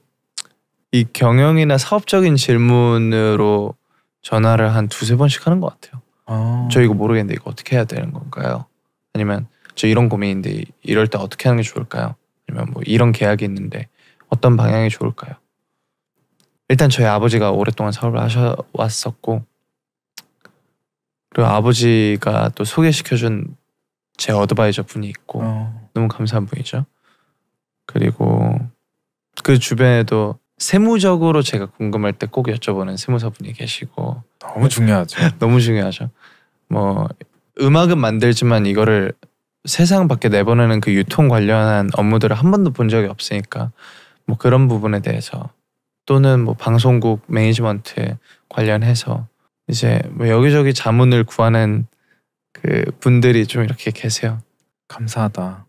이 경영이나 사업적인 질문으로 전화를 한 두세 번씩 하는 것 같아요. 아. 저 이거 모르겠는데 이거 어떻게 해야 되는 건가요? 아니면 저 이런 고민인데 이럴 때 어떻게 하는 게 좋을까요? 아니면 뭐 이런 계약이 있는데 어떤 방향이 좋을까요? 일단 저희 아버지가 오랫동안 사업을 하셔왔었고 그리고 아버지가 또 소개시켜준 제 어드바이저 분이 있고 어. 너무 감사한 분이죠. 그리고 그 주변에도 세무적으로 제가 궁금할 때 꼭 여쭤보는 세무사분이 계시고 너무 중요하죠. [LAUGHS] 너무 중요하죠. 뭐 음악은 만들지만 이거를 세상 밖에 내보내는 그 유통 관련한 업무들을 한 번도 본 적이 없으니까 뭐 그런 부분에 대해서 또는 뭐 방송국 매니지먼트 관련해서 이제 뭐 여기저기 자문을 구하는 그 분들이 좀 이렇게 계세요. 감사하다.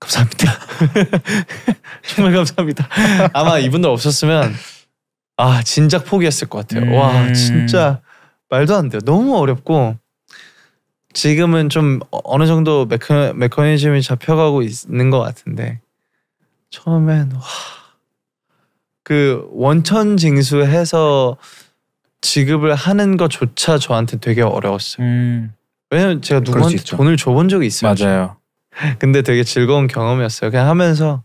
감사합니다. [LAUGHS] 정말 감사합니다. 아마 이분들 없었으면 아 진작 포기했을 것 같아요. 음. 와 진짜 말도 안 돼요. 너무 어렵고 지금은 좀 어느 정도 메커, 메커니즘이 잡혀가고 있는 것 같은데 처음엔 와그 원천 징수해서 지급을 하는 것조차 저한테 되게 어려웠어요. 음. 왜냐면 제가 누구한테 돈을 줘본 적이 있어요. 맞아요. 근데 되게 즐거운 경험이었어요. 그냥 하면서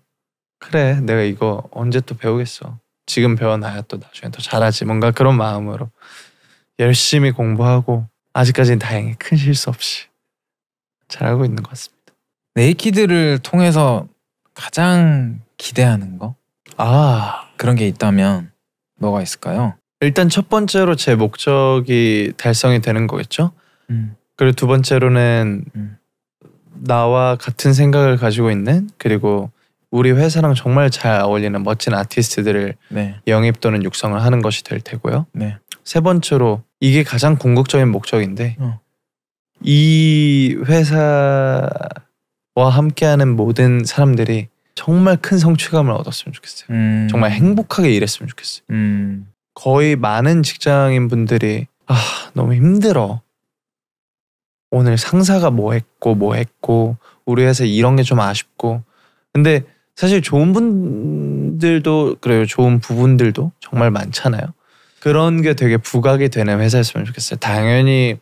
그래 내가 이거 언제 또 배우겠어. 지금 배워놔야 또 나중에 더 잘하지. 뭔가 그런 마음으로 열심히 공부하고 아직까지는 다행히 큰 실수 없이 잘하고 있는 것 같습니다. 네이키드를 통해서 가장 기대하는 거? 아 그런 게 있다면 뭐가 있을까요? 일단 첫 번째로 제 목적이 달성이 되는 거겠죠. 음. 그리고 두 번째로는 음. 나와 같은 생각을 가지고 있는 그리고 우리 회사랑 정말 잘 어울리는 멋진 아티스트들을 네. 영입 또는 육성을 하는 것이 될 테고요. 네. 세 번째로 이게 가장 궁극적인 목적인데 어. 이 회사와 함께하는 모든 사람들이 정말 큰 성취감을 얻었으면 좋겠어요. 음. 정말 행복하게 일했으면 좋겠어요. 음. 거의 많은 직장인 분들이 아 너무 힘들어. 오늘 상사가 뭐 했고 뭐 했고 우리 회사 이런 게 좀 아쉽고 근데 사실 좋은 분들도 그래요 좋은 부분들도 정말 많잖아요 그런 게 되게 부각이 되는 회사였으면 좋겠어요 당연히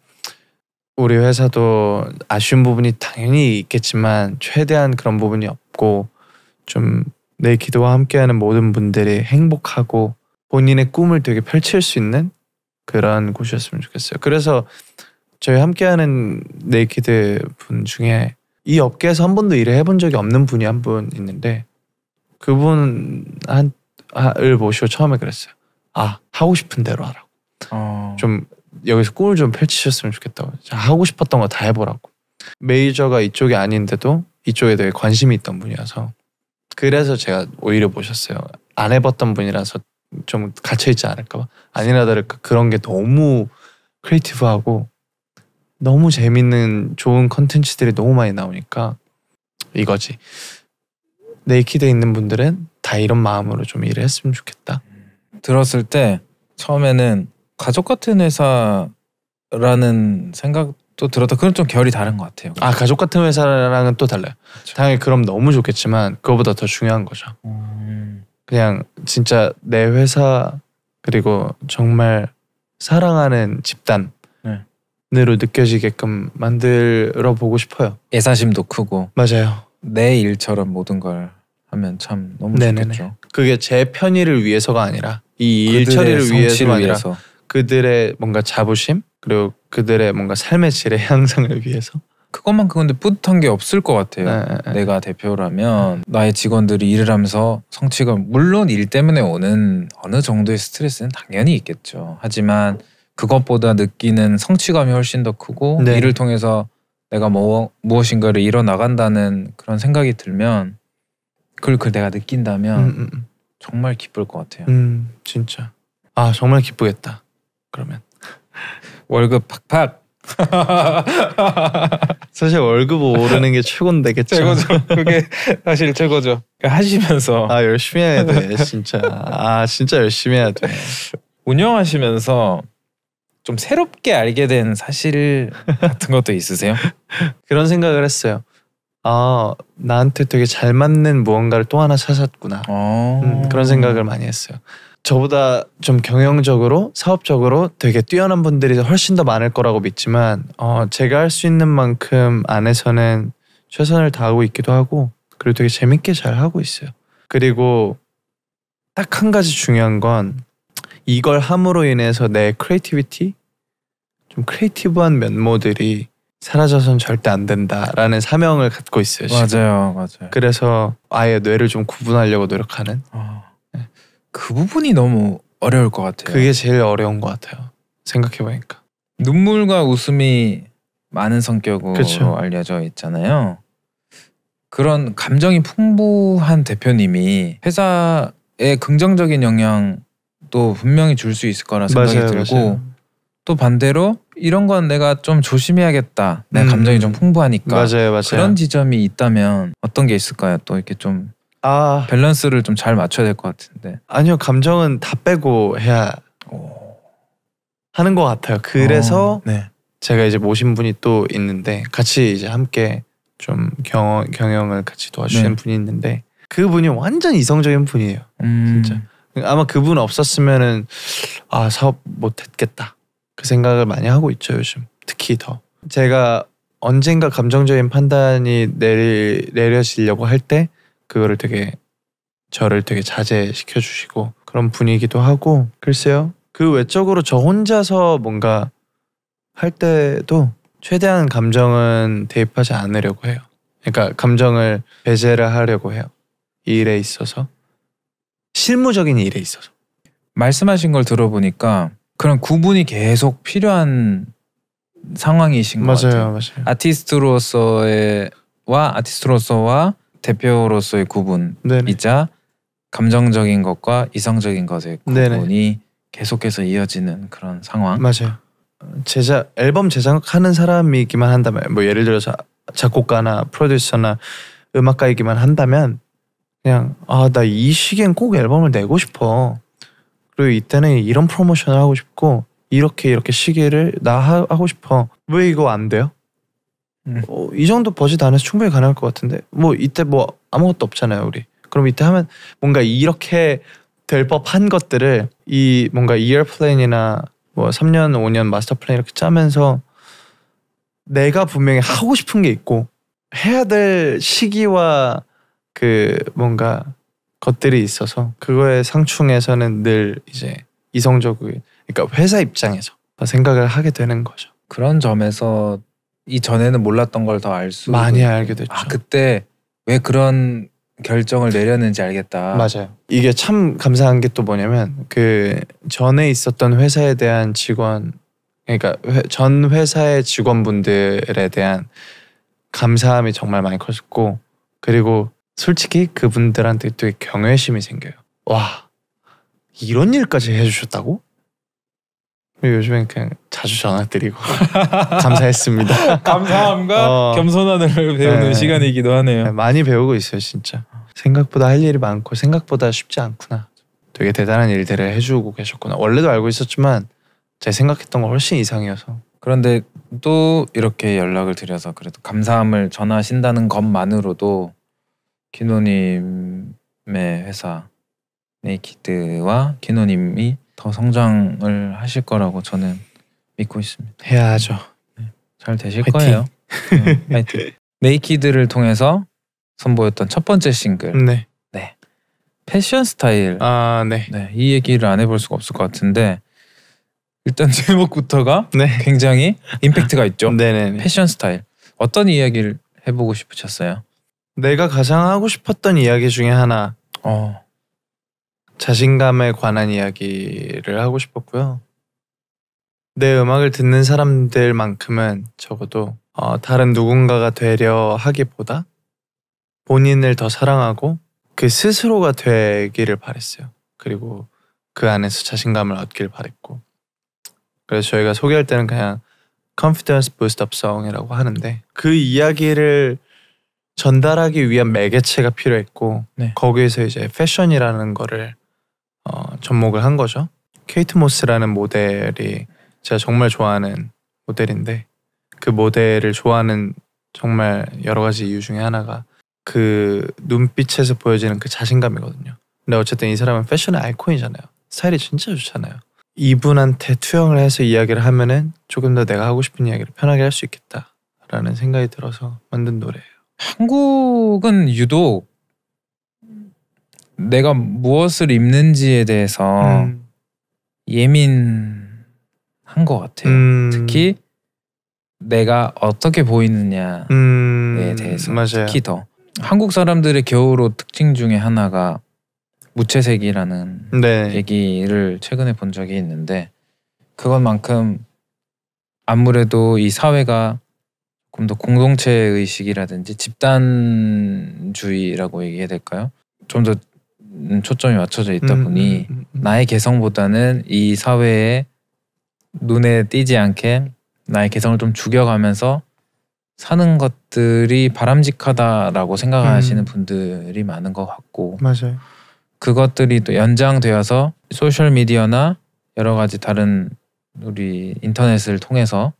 우리 회사도 아쉬운 부분이 당연히 있겠지만 최대한 그런 부분이 없고 좀내 기도와 함께하는 모든 분들이 행복하고 본인의 꿈을 되게 펼칠 수 있는 그런 곳이었으면 좋겠어요. 그래서 저희 함께하는 네이키드 분 중에 이 업계에서 한 번도 일을 해본 적이 없는 분이 한 분 있는데 그분을 모시고 처음에 그랬어요. 아 하고 싶은 대로 하라고. 어. 좀 여기서 꿈을 좀 펼치셨으면 좋겠다고. 하고 싶었던 거 다 해보라고. 메이저가 이쪽이 아닌데도 이쪽에 되게 관심이 있던 분이어서 그래서 제가 오히려 모셨어요. 안 해봤던 분이라서 좀 갇혀있지 않을까봐 아니라 다를까 그런 게 너무 크리에이티브하고 너무 재밌는 좋은 컨텐츠들이 너무 많이 나오니까 이거지 네이키드에 있는 분들은 다 이런 마음으로 좀 일을 했으면 좋겠다 들었을 때 처음에는 가족 같은 회사라는 생각 또 들었다 그건 좀 결이 다른 것 같아요. 아 가족 같은 회사랑은 또 달라요. 그렇죠. 당연히 그럼 너무 좋겠지만 그거보다 더 중요한 거죠. 음. 그냥 진짜 내 회사 그리고 정말 사랑하는 집단으로 네. 느껴지게끔 만들어 보고 싶어요. 애사심도 크고 맞아요. 내 일처럼 모든 걸 하면 참 너무 네네네. 좋겠죠. 그게 제 편의를 위해서가 아니라 이 일처리를 위해서가 아니라 위해서. 그들의 뭔가 자부심 그리고 그들의 뭔가 삶의 질의 향상을 위해서 그것만 그건데 뿌듯한 게 없을 것 같아요. 네, 네. 네. 내가 대표라면 나의 직원들이 일을 하면서 성취감 물론 일 때문에 오는 어느 정도의 스트레스는 당연히 있겠죠. 하지만 그것보다 느끼는 성취감이 훨씬 더 크고 네. 일을 통해서 내가 뭐, 무엇인가를 이뤄 나간다는 그런 생각이 들면 그걸 그걸 내가 느낀다면 음, 음, 음. 정말 기쁠 것 같아요. 음, 진짜. 아 정말 기쁘겠다. 그러면. 월급 팍팍. [LAUGHS] 사실 월급 오르는 게 최고인데 그쵸? 최고죠. 그게 [LAUGHS] 사실 최고죠. 그러니까 하시면서 아 열심히 해야 돼 진짜. 아 진짜 열심히 해야 돼. 운영하시면서 좀 새롭게 알게 된 사실 같은 것도 있으세요? [LAUGHS] 그런 생각을 했어요. 아 나한테 되게 잘 맞는 무언가를 또 하나 찾았구나. 어. 음, 그런 생각을 많이 했어요. 저보다 좀 경영적으로 사업적으로 되게 뛰어난 분들이 훨씬 더 많을 거라고 믿지만 어, 제가 할 수 있는 만큼 안에서는 최선을 다하고 있기도 하고 그리고 되게 재밌게 잘 하고 있어요. 그리고 딱 한 가지 중요한 건 이걸 함으로 인해서 내 크리에이티비티 좀 크리에이티브한 면모들이 사라져선 절대 안 된다라는 사명을 갖고 있어요. 지금. 맞아요, 맞아요. 그래서 아예 뇌를 좀 구분하려고 노력하는. 어. 그 부분이 너무 어려울 것 같아요. 그게 제일 어려운 것 같아요. 생각해보니까. 눈물과 웃음이 많은 성격으로 그쵸. 알려져 있잖아요. 그런 감정이 풍부한 대표님이 회사에 긍정적인 영향도 분명히 줄 수 있을 거라 생각이 맞아요, 들고 맞아요. 또 반대로 이런 건 내가 좀 조심해야겠다. 내 음. 감정이 좀 풍부하니까 맞아요, 그런 지점이 있다면 어떤 게 있을까요? 또 이렇게 좀아 밸런스를 좀 잘 맞춰야 될 것 같은데 아니요 감정은 다 빼고 해야 오. 하는 것 같아요 그래서 어, 네. 제가 이제 모신 분이 또 있는데 같이 이제 함께 좀 경, 경영을 같이 도와주시는 네. 분이 있는데 그분이 완전 이성적인 분이에요 음. 진짜 아마 그분 없었으면은 아 사업 못했겠다 그 생각을 많이 하고 있죠 요즘 특히 더 제가 언젠가 감정적인 판단이 내리, 내려지려고 할때 그거를 되게 저를 되게 자제시켜 주시고 그런 분이기도 하고 글쎄요 그 외적으로 저 혼자서 뭔가 할 때도 최대한 감정은 대입하지 않으려고 해요. 그러니까 감정을 배제를 하려고 해요. 이 일에 있어서 실무적인 일에 있어서 말씀하신 걸 들어보니까 그런 구분이 계속 필요한 상황이신 맞아요, 것아요 맞아요. 아티스트로서의 와 아티스트로서와 대표로서의 구분이자 감정적인 것과 이성적인 것의 구분이 네네. 계속해서 이어지는 그런 상황. 맞아요. 제작 앨범 제작하는 사람이기만 한다면 뭐 예를 들어서 작곡가나 프로듀서나 음악가이기만 한다면 그냥 아 나 이 시기엔 꼭 앨범을 내고 싶어. 그리고 이때는 이런 프로모션을 하고 싶고 이렇게 이렇게 시계를 나 하고 싶어. 왜 이거 안 돼요? 음. 어, 이 정도 버짓 안에서 충분히 가능할 것 같은데 뭐 이때 뭐 아무것도 없잖아요 우리 그럼 이때 하면 뭔가 이렇게 될 법한 것들을 이 뭔가 이어 플랜이나 뭐 3년 5년 마스터 플랜 이렇게 짜면서 내가 분명히 하고 싶은 게 있고 해야 될 시기와 그 뭔가 것들이 있어서 그거에 상충해서는 늘 이제 이성적인 그러니까 회사 입장에서 생각을 하게 되는 거죠. 그런 점에서 이 전에는 몰랐던 걸 더 알 수 많이 알게 됐죠. 아 그때 왜 그런 결정을 내렸는지 알겠다. 맞아요. 이게 참 감사한 게 또 뭐냐면 그 전에 있었던 회사에 대한 직원 그러니까 회, 전 회사의 직원분들에 대한 감사함이 정말 많이 컸고 그리고 솔직히 그분들한테 또 경외심이 생겨요. 와 이런 일까지 해주셨다고? 요즘엔 그냥 자주 전화드리고 [LAUGHS] 감사했습니다. [LAUGHS] 감사함과 어, 겸손함을 네. 배우는 네, 시간이기도 하네요. 네, 많이 배우고 있어요, 진짜. 생각보다 할 일이 많고 생각보다 쉽지 않구나. 되게 대단한 일들을 해주고 계셨구나. 원래도 알고 있었지만 제 생각했던 거 훨씬 이상이어서. 그런데 또 이렇게 연락을 드려서 그래도 감사함을 전하신다는 것만으로도 기노님의 회사 네이키드와 기노님이 더 성장을 하실 거라고 저는 믿고 있습니다. 해야죠. 네, 잘 되실 화이팅. 거예요. [LAUGHS] 네, 파이팅. 네이키드를 통해서 선보였던 첫 번째 싱글. 네. 네. 패션 스타일. 아, 네. 네. 이 얘기를 안 해볼 수가 없을 것 같은데 일단 [LAUGHS] 제목부터가 네. 굉장히 임팩트가 있죠. 네네. 네, 네. 패션 스타일. 어떤 이야기를 해보고 싶으셨어요? 내가 가장 하고 싶었던 이야기 중에 하나. 어. 자신감에 관한 이야기를 하고 싶었고요. 내 음악을 듣는 사람들만큼은 적어도 어, 다른 누군가가 되려 하기보다 본인을 더 사랑하고 그 스스로가 되기를 바랬어요. 그리고 그 안에서 자신감을 얻길 바랬고 그래서 저희가 소개할 때는 그냥 Confidence Boost Up Song이라고 하는데 그 이야기를 전달하기 위한 매개체가 필요했고 네. 거기에서 이제 패션이라는 거를 어, 접목을 한 거죠. 케이트 모스라는 모델이 제가 정말 좋아하는 모델인데 그 모델을 좋아하는 정말 여러 가지 이유 중에 하나가 그 눈빛에서 보여지는 그 자신감이거든요. 근데 어쨌든 이 사람은 패션의 아이콘이잖아요. 스타일이 진짜 좋잖아요. 이분한테 투영을 해서 이야기를 하면은 조금 더 내가 하고 싶은 이야기를 편하게 할 수 있겠다라는 생각이 들어서 만든 노래예요. 한국은 유독 내가 무엇을 입는지에 대해서 음. 예민한 것 같아요. 음. 특히 내가 어떻게 보이느냐에 음. 대해서 맞아요. 특히 더 한국 사람들의 겨울 옷 특징 중에 하나가 무채색이라는 네. 얘기를 최근에 본 적이 있는데 그것만큼 아무래도 이 사회가 조금 더 공동체 의식이라든지 집단주의라고 얘기해야 될까요? 좀더 음, 초점이 맞춰져 있다 음, 음, 보니 나의 개성보다는 이 사회에 눈에 띄지 않게 나의 개성을 좀 죽여가면서 사는 것들이 바람직하다라고 생각하시는 음. 분들이 많은 것 같고 맞아요. 그것들이 또 연장되어서 소셜 미디어나 여러 가지 다른 우리 인터넷을 통해서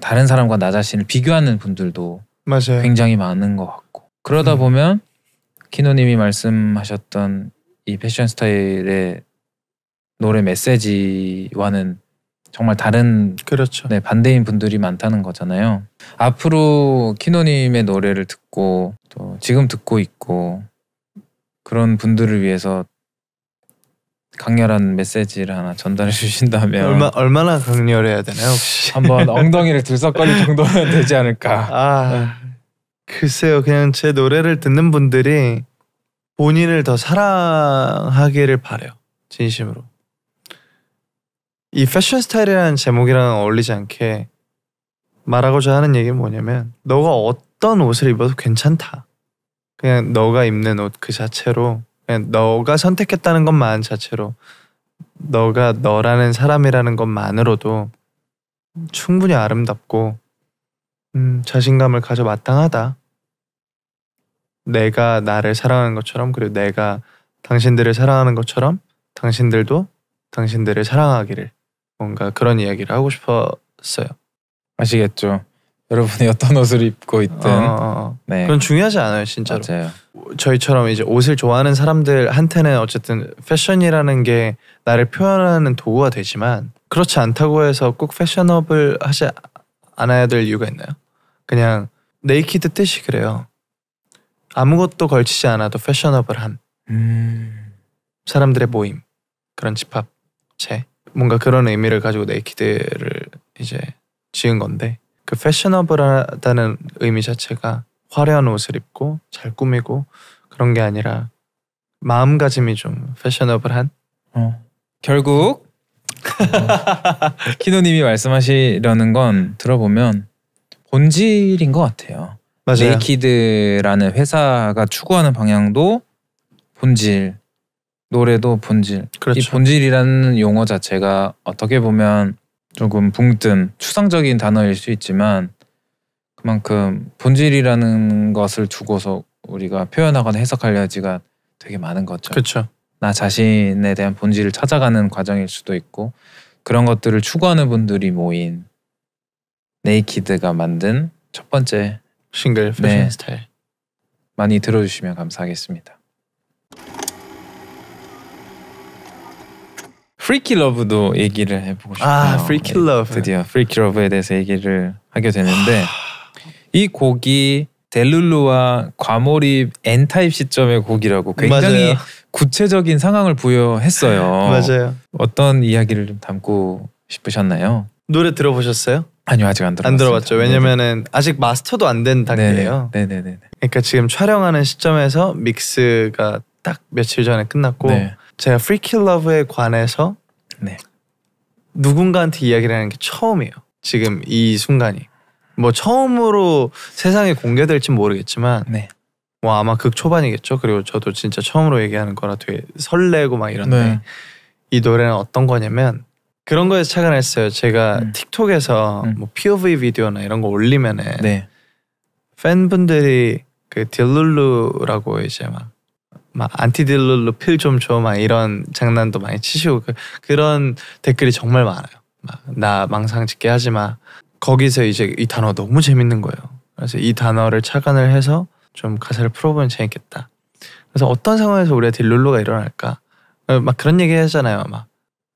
다른 사람과 나 자신을 비교하는 분들도 맞아요. 굉장히 많은 것 같고 그러다 음. 보면 키노님이 말씀하셨던 이 패션 스타일의 노래 메시지와는 정말 다른 그렇죠. 네, 반대인 분들이 많다는 거잖아요. 앞으로 키노님의 노래를 듣고 또 지금 듣고 있고 그런 분들을 위해서 강렬한 메시지를 하나 전달해 주신다면 얼마, 얼마나 강렬해야 되나요 혹시? 한번 엉덩이를 들썩거릴 정도면 되지 않을까 아, 글쎄요, 그냥 제 노래를 듣는 분들이 본인을 더 사랑하기를 바래요. 진심으로. 이 패션 스타일이라는 제목이랑 어울리지 않게 말하고자 하는 얘기는 뭐냐면 너가 어떤 옷을 입어도 괜찮다. 그냥 너가 입는 옷 그 자체로 그냥 너가 선택했다는 것만 자체로 너가 너라는 사람이라는 것만으로도 충분히 아름답고 음, 자신감을 가져 마땅하다. 내가 나를 사랑하는 것처럼 그리고 내가 당신들을 사랑하는 것처럼 당신들도 당신들을 사랑하기를 뭔가 그런 이야기를 하고 싶었어요. 아시겠죠? 여러분이 어떤 옷을 입고 있든 어, 어, 어, 네. 그건 중요하지 않아요 진짜로. 맞아요. 저희처럼 이제 옷을 좋아하는 사람들한테는 어쨌든 패션이라는 게 나를 표현하는 도구가 되지만 그렇지 않다고 해서 꼭 패션업을 하지 않아야 될 이유가 있나요? 그냥 네이키드 뜻이 그래요. 아무것도 걸치지 않아도 패셔너블한 음. 사람들의 모임 그런 집합체 뭔가 그런 의미를 가지고 네이키드를 이제 지은 건데 그 패셔너블하다는 의미 자체가 화려한 옷을 입고 잘 꾸미고 그런 게 아니라 마음가짐이 좀 패셔너블한 어. 결국 어. [LAUGHS] 키노님이 말씀하시려는 건 들어보면 본질인 것 같아요. 맞아요. 네이키드라는 회사가 추구하는 방향도 본질 노래도 본질 그렇죠. 이 본질이라는 용어 자체가 어떻게 보면 조금 붕뜸 추상적인 단어일 수 있지만 그만큼 본질이라는 것을 두고서 우리가 표현하거나 해석할 여지가 되게 많은 거죠. 그렇죠. 나 자신에 대한 본질을 찾아가는 과정일 수도 있고 그런 것들을 추구하는 분들이 모인 네이키드가 만든 첫 번째 싱글 네. 패션 네. 스타일 많이 들어주시면 감사하겠습니다. 프리키 러브도 얘기를 해보고 싶어요. 아, 프리키 러브. 네. 드디어 프리키 러브에 대해서 얘기를 하게 되는데 아. 이 곡이 델룰루와 과몰입 N타입 시점의 곡이라고 굉장히 맞아요. 구체적인 상황을 부여했어요. 맞아요. 어떤 이야기를 좀 담고 싶으셨나요? 노래 들어보셨어요? 아니요 아직 안, 안 들어봤죠. 왜냐면은 아직 마스터도 안 된 단계예요. 네네네. 그러니까 지금 촬영하는 시점에서 믹스가 딱 며칠 전에 끝났고 네. 제가 프리킬러브에 관해서 네. 누군가한테 이야기를 하는 게 처음이에요. 지금 이 순간이 뭐 처음으로 세상에 공개될진 모르겠지만 네. 뭐 아마 극 초반이겠죠. 그리고 저도 진짜 처음으로 얘기하는 거라 되게 설레고 막 이런데 네. 이 노래는 어떤 거냐면 그런 거에 착안했어요. 제가 음. 틱톡에서 음. 뭐 POV 비디오나 이런 거 올리면은 네. 팬분들이 그 딜룰루라고 이제 막, 막 안티 딜룰루 필 좀 줘 막 이런 장난도 많이 치시고 그, 런 댓글이 정말 많아요. 막 나 망상 짓게 하지 마. 거기서 이제 이 단어 너무 재밌는 거예요. 그래서 이 단어를 착안을 해서 좀 가사를 풀어보면 재밌겠다. 그래서 어떤 상황에서 우리가 딜룰루가 일어날까? 막 그런 얘기 하잖아요.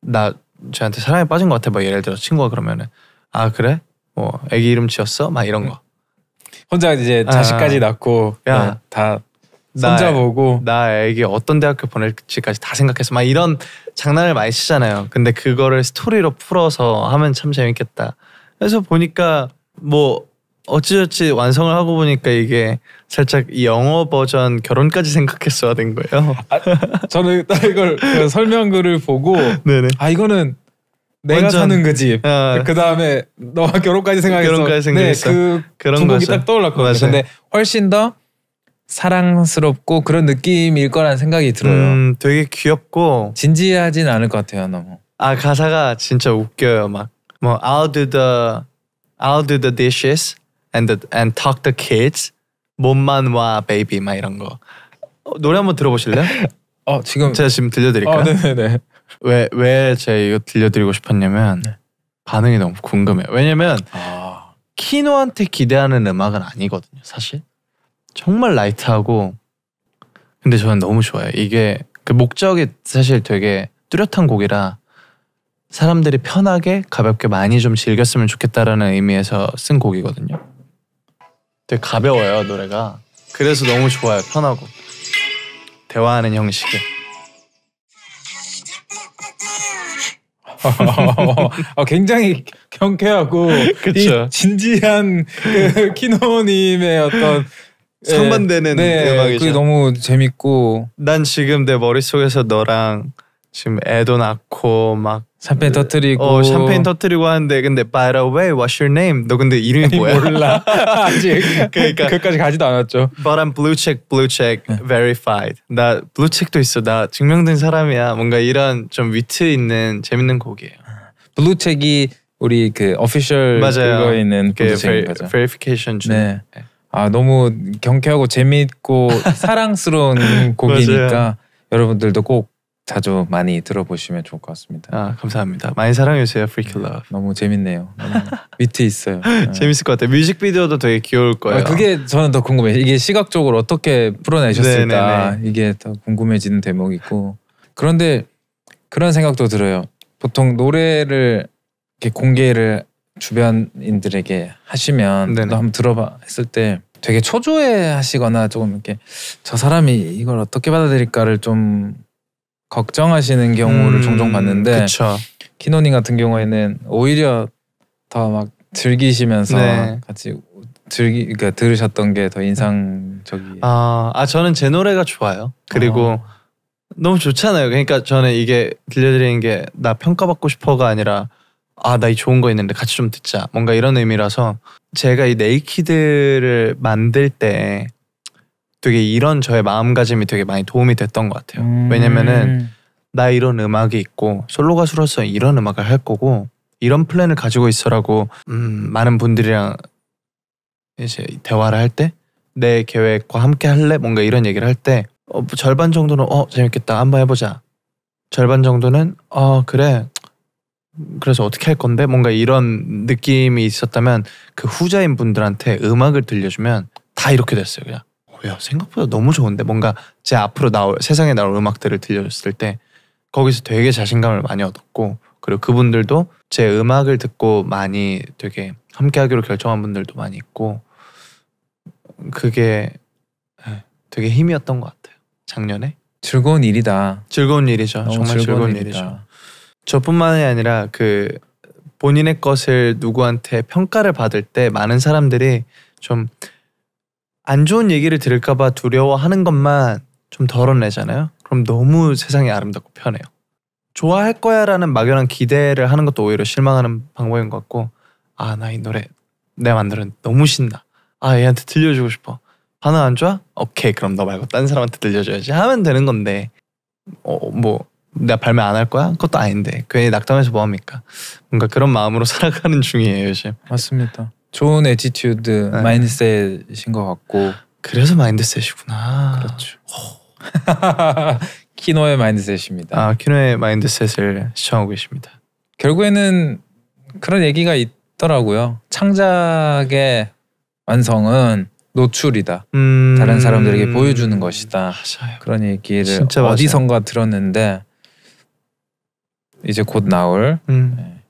막나 저한테 사랑에 빠진 것 같아. 뭐 예를 들어 친구가 그러면은 아 그래? 뭐 애기 이름 지었어? 막 이런 거. 혼자 이제 아, 자식까지 아, 낳고 네, 야, 다혼자보고 나, 나 애기 어떤 대학교 보낼지까지 다 생각해서 막 이런 장난을 많이 치잖아요. 근데 그거를 스토리로 풀어서 하면 참 재밌겠다. 그래서 보니까 뭐 어찌저찌 완성을 하고 보니까 이게 살짝 영어 버전 결혼까지 생각했어야 된 거예요. 아, 저는 딱 이걸 설명글을 보고 네네. 아 이거는 내가 완전, 사는 그 집. 아, 그 다음에 너와 결혼까지 생각했어. 결혼까지 생각했어. 네, 그 그런 거딱 떠올랐거든요. 근데 훨씬 더 사랑스럽고 그런 느낌일 거라 생각이 들어요. 음, 되게 귀엽고 진지하진 않을 것 같아요, 너무. 아 가사가 진짜 웃겨요, 막뭐 I'll do the I'll do the dishes, and the, and talk the kids 몸만 와 베이비 막 이런 거 어, 노래 한번 들어보실래요? [LAUGHS] 어 지금 제가 지금 들려드릴까요? 어, 네네네. 왜 왜 제가 이거 들려드리고 싶었냐면 네. 반응이 너무 궁금해요. 왜냐면 아. 키노한테 기대하는 음악은 아니거든요, 사실. 정말 라이트하고 근데 저는 너무 좋아요. 이게 그 목적이 사실 되게 뚜렷한 곡이라 사람들이 편하게 가볍게 많이 좀 즐겼으면 좋겠다라는 의미에서 쓴 곡이거든요. 되게 가벼워요 노래가 그래서 너무 좋아요 편하고 대화하는 형식에 어, [LAUGHS] 아, 굉장히 경쾌하고 [LAUGHS] 이 진지한 그 키노님의 어떤 [LAUGHS] 상반되는 네, 네, 음악이죠. 그게 너무 재밌고 난 지금 내 머릿속에서 너랑 지금 애도 낳고 막 샴페인 그, 터트리고 어, 샴페인 터트리고 하는데 근데 by the way what's your name 너 근데 이름이 뭐야 몰라 [LAUGHS] 아직 [LAUGHS] 그러니까 그까지 가지도 않았죠 but I'm blue check blue check 네. verified 나 blue check도 있어 나 증명된 사람이야 뭔가 이런 좀 위트 있는 재밌는 곡이에요 blue check이 우리 그 o 오피셜 그거 있는 그 ver, verification 중 네. 네. 아 너무 경쾌하고 재밌고 사랑스러운 [LAUGHS] 곡이니까 여러분들도 꼭 자주 많이 들어보시면 좋을 것 같습니다. 아 감사합니다. 많이 사랑해 주세요, 프리큐 러브. 네, 너무 재밌네요. 너무 [LAUGHS] 위트 있어요. [LAUGHS] 네. 재밌을 것 같아요. 뮤직비디오도 되게 귀여울 아, 거예요. 아, 그게 저는 더 궁금해요. 이게 시각적으로 어떻게 풀어내셨을까 네네네. 네, 이게 더 궁금해지는 대목이고 그런데 그런 생각도 들어요. 보통 노래를 이렇게 공개를 주변인들에게 하시면 네네. 너 한번 들어봐 했을 때 되게 초조해 하시거나 조금 이렇게 저 사람이 이걸 어떻게 받아들일까를 좀 걱정하시는 경우를 음, 종종 봤는데 키노님 같은 경우에는 오히려 더 막 즐기시면서 네. 같이 즐기 그러니까 들으셨던 게 더 인상적이에요. 아, 아 저는 제 노래가 좋아요. 그리고 어. 너무 좋잖아요. 그러니까 저는 이게 들려드리는 게 나 평가받고 싶어가 아니라 아 나 이 좋은 거 있는데 같이 좀 듣자 뭔가 이런 의미라서 제가 이 네이키드를 만들 때 되게 이런 저의 마음가짐이 되게 많이 도움이 됐던 것 같아요. 음. 왜냐면은 나 이런 음악이 있고 솔로 가수로서 이런 음악을 할 거고 이런 플랜을 가지고 있어라고 음, 많은 분들이랑 이제 대화를 할 때 내 계획과 함께 할래 뭔가 이런 얘기를 할때 어, 뭐 절반 정도는 어 재밌겠다 한번 해보자 절반 정도는 어 그래 그래서 어떻게 할 건데 뭔가 이런 느낌이 있었다면 그 후자인 분들한테 음악을 들려주면 다 이렇게 됐어요 그냥 야 생각보다 너무 좋은데 뭔가 제 앞으로 나올 세상에 나올 음악들을 들려줬을 때 거기서 되게 자신감을 많이 얻었고 그리고 그분들도 제 음악을 듣고 많이 되게 함께하기로 결정한 분들도 많이 있고 그게 예, 되게 힘이었던 것 같아요 작년에 즐거운 일이다 즐거운 일이죠 정말 즐거운, 즐거운 일이죠 저뿐만이 아니라 그 본인의 것을 누구한테 평가를 받을 때 많은 사람들이 좀안 좋은 얘기를 들을까봐 두려워하는 것만 좀 덜어내잖아요. 그럼 너무 세상이 아름답고 편해요. 좋아할 거야라는 막연한 기대를 하는 것도 오히려 실망하는 방법인 것 같고 아 나 이 노래 내가 만드는 너무 신나. 아 얘한테 들려주고 싶어. 반응 안 좋아? 오케이 그럼 너 말고 딴 사람한테 들려줘야지 하면 되는 건데 어뭐 내가 발매 안 할 거야? 그것도 아닌데 괜히 낙담해서 뭐합니까? 뭔가 그런 마음으로 [LAUGHS] 살아가는 중이에요 요즘. 맞습니다. 좋은 에티튜드 네. 마인드셋이신것 같고 그래서 마인드셋이구나. 그렇죠. [LAUGHS] 키노의 마인드셋입니다. 아 키노의 마인드셋을 시청하고 계십니다. 결국에는 그런 얘기가 있더라고요. 창작의 완성은 노출이다. 음... 다른 사람들에게 보여주는 것이다. 맞아요. 그런 얘기를 어디선가 맞아요. 들었는데 이제 곧 나올 음. 네.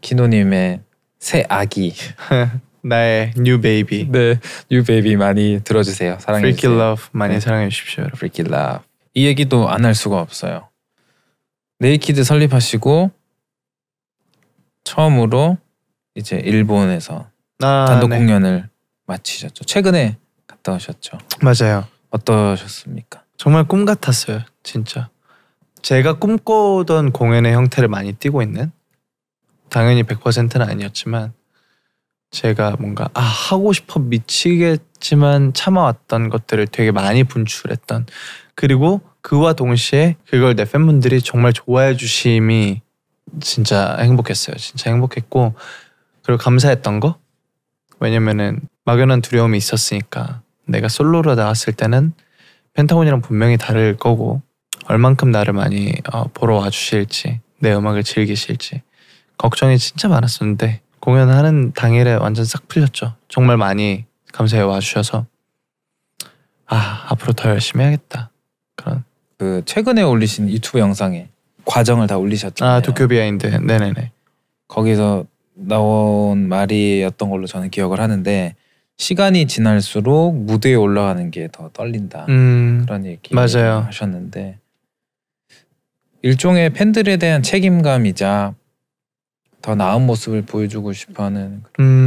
키노님의 새 아기 [LAUGHS] 나의 뉴 베이비 네뉴 베이비 많이 들어주세요 사랑해 주세요 프리키 러브 많이 네. 사랑해 주십시오 프리키 러브 이 얘기도 안 할 수가 없어요 네이키드 설립하시고 처음으로 이제 일본에서 아, 단독 네. 공연을 마치셨죠 최근에 갔다 오셨죠 맞아요 어떠셨습니까 정말 꿈 같았어요 진짜 제가 꿈꾸던 공연의 형태를 많이 띄고 있는 당연히 100%는 아니었지만 제가 뭔가 아 하고 싶어 미치겠지만 참아왔던 것들을 되게 많이 분출했던 그리고 그와 동시에 그걸 내 팬분들이 정말 좋아해 주심이 진짜 행복했어요. 진짜 행복했고 그리고 감사했던 거 왜냐면은 막연한 두려움이 있었으니까 내가 솔로로 나왔을 때는 펜타곤이랑 분명히 다를 거고 얼만큼 나를 많이 어, 보러 와주실지 내 음악을 즐기실지 걱정이 진짜 많았었는데 공연하는 당일에 완전 싹 풀렸죠. 정말 많이 감사해 와주셔서 아 앞으로 더 열심히 해야겠다 그런 그 최근에 올리신 유튜브 영상에 과정을 다 올리셨잖아요. 아 도쿄 비하인드 네네네 거기서 나온 말이었던 걸로 저는 기억을 하는데 시간이 지날수록 무대에 올라가는 게 더 떨린다 음, 그런 얘기 맞아요. 하셨는데 일종의 팬들에 대한 책임감이자 더 나은 모습을 보여주고 싶어하는 그런 음...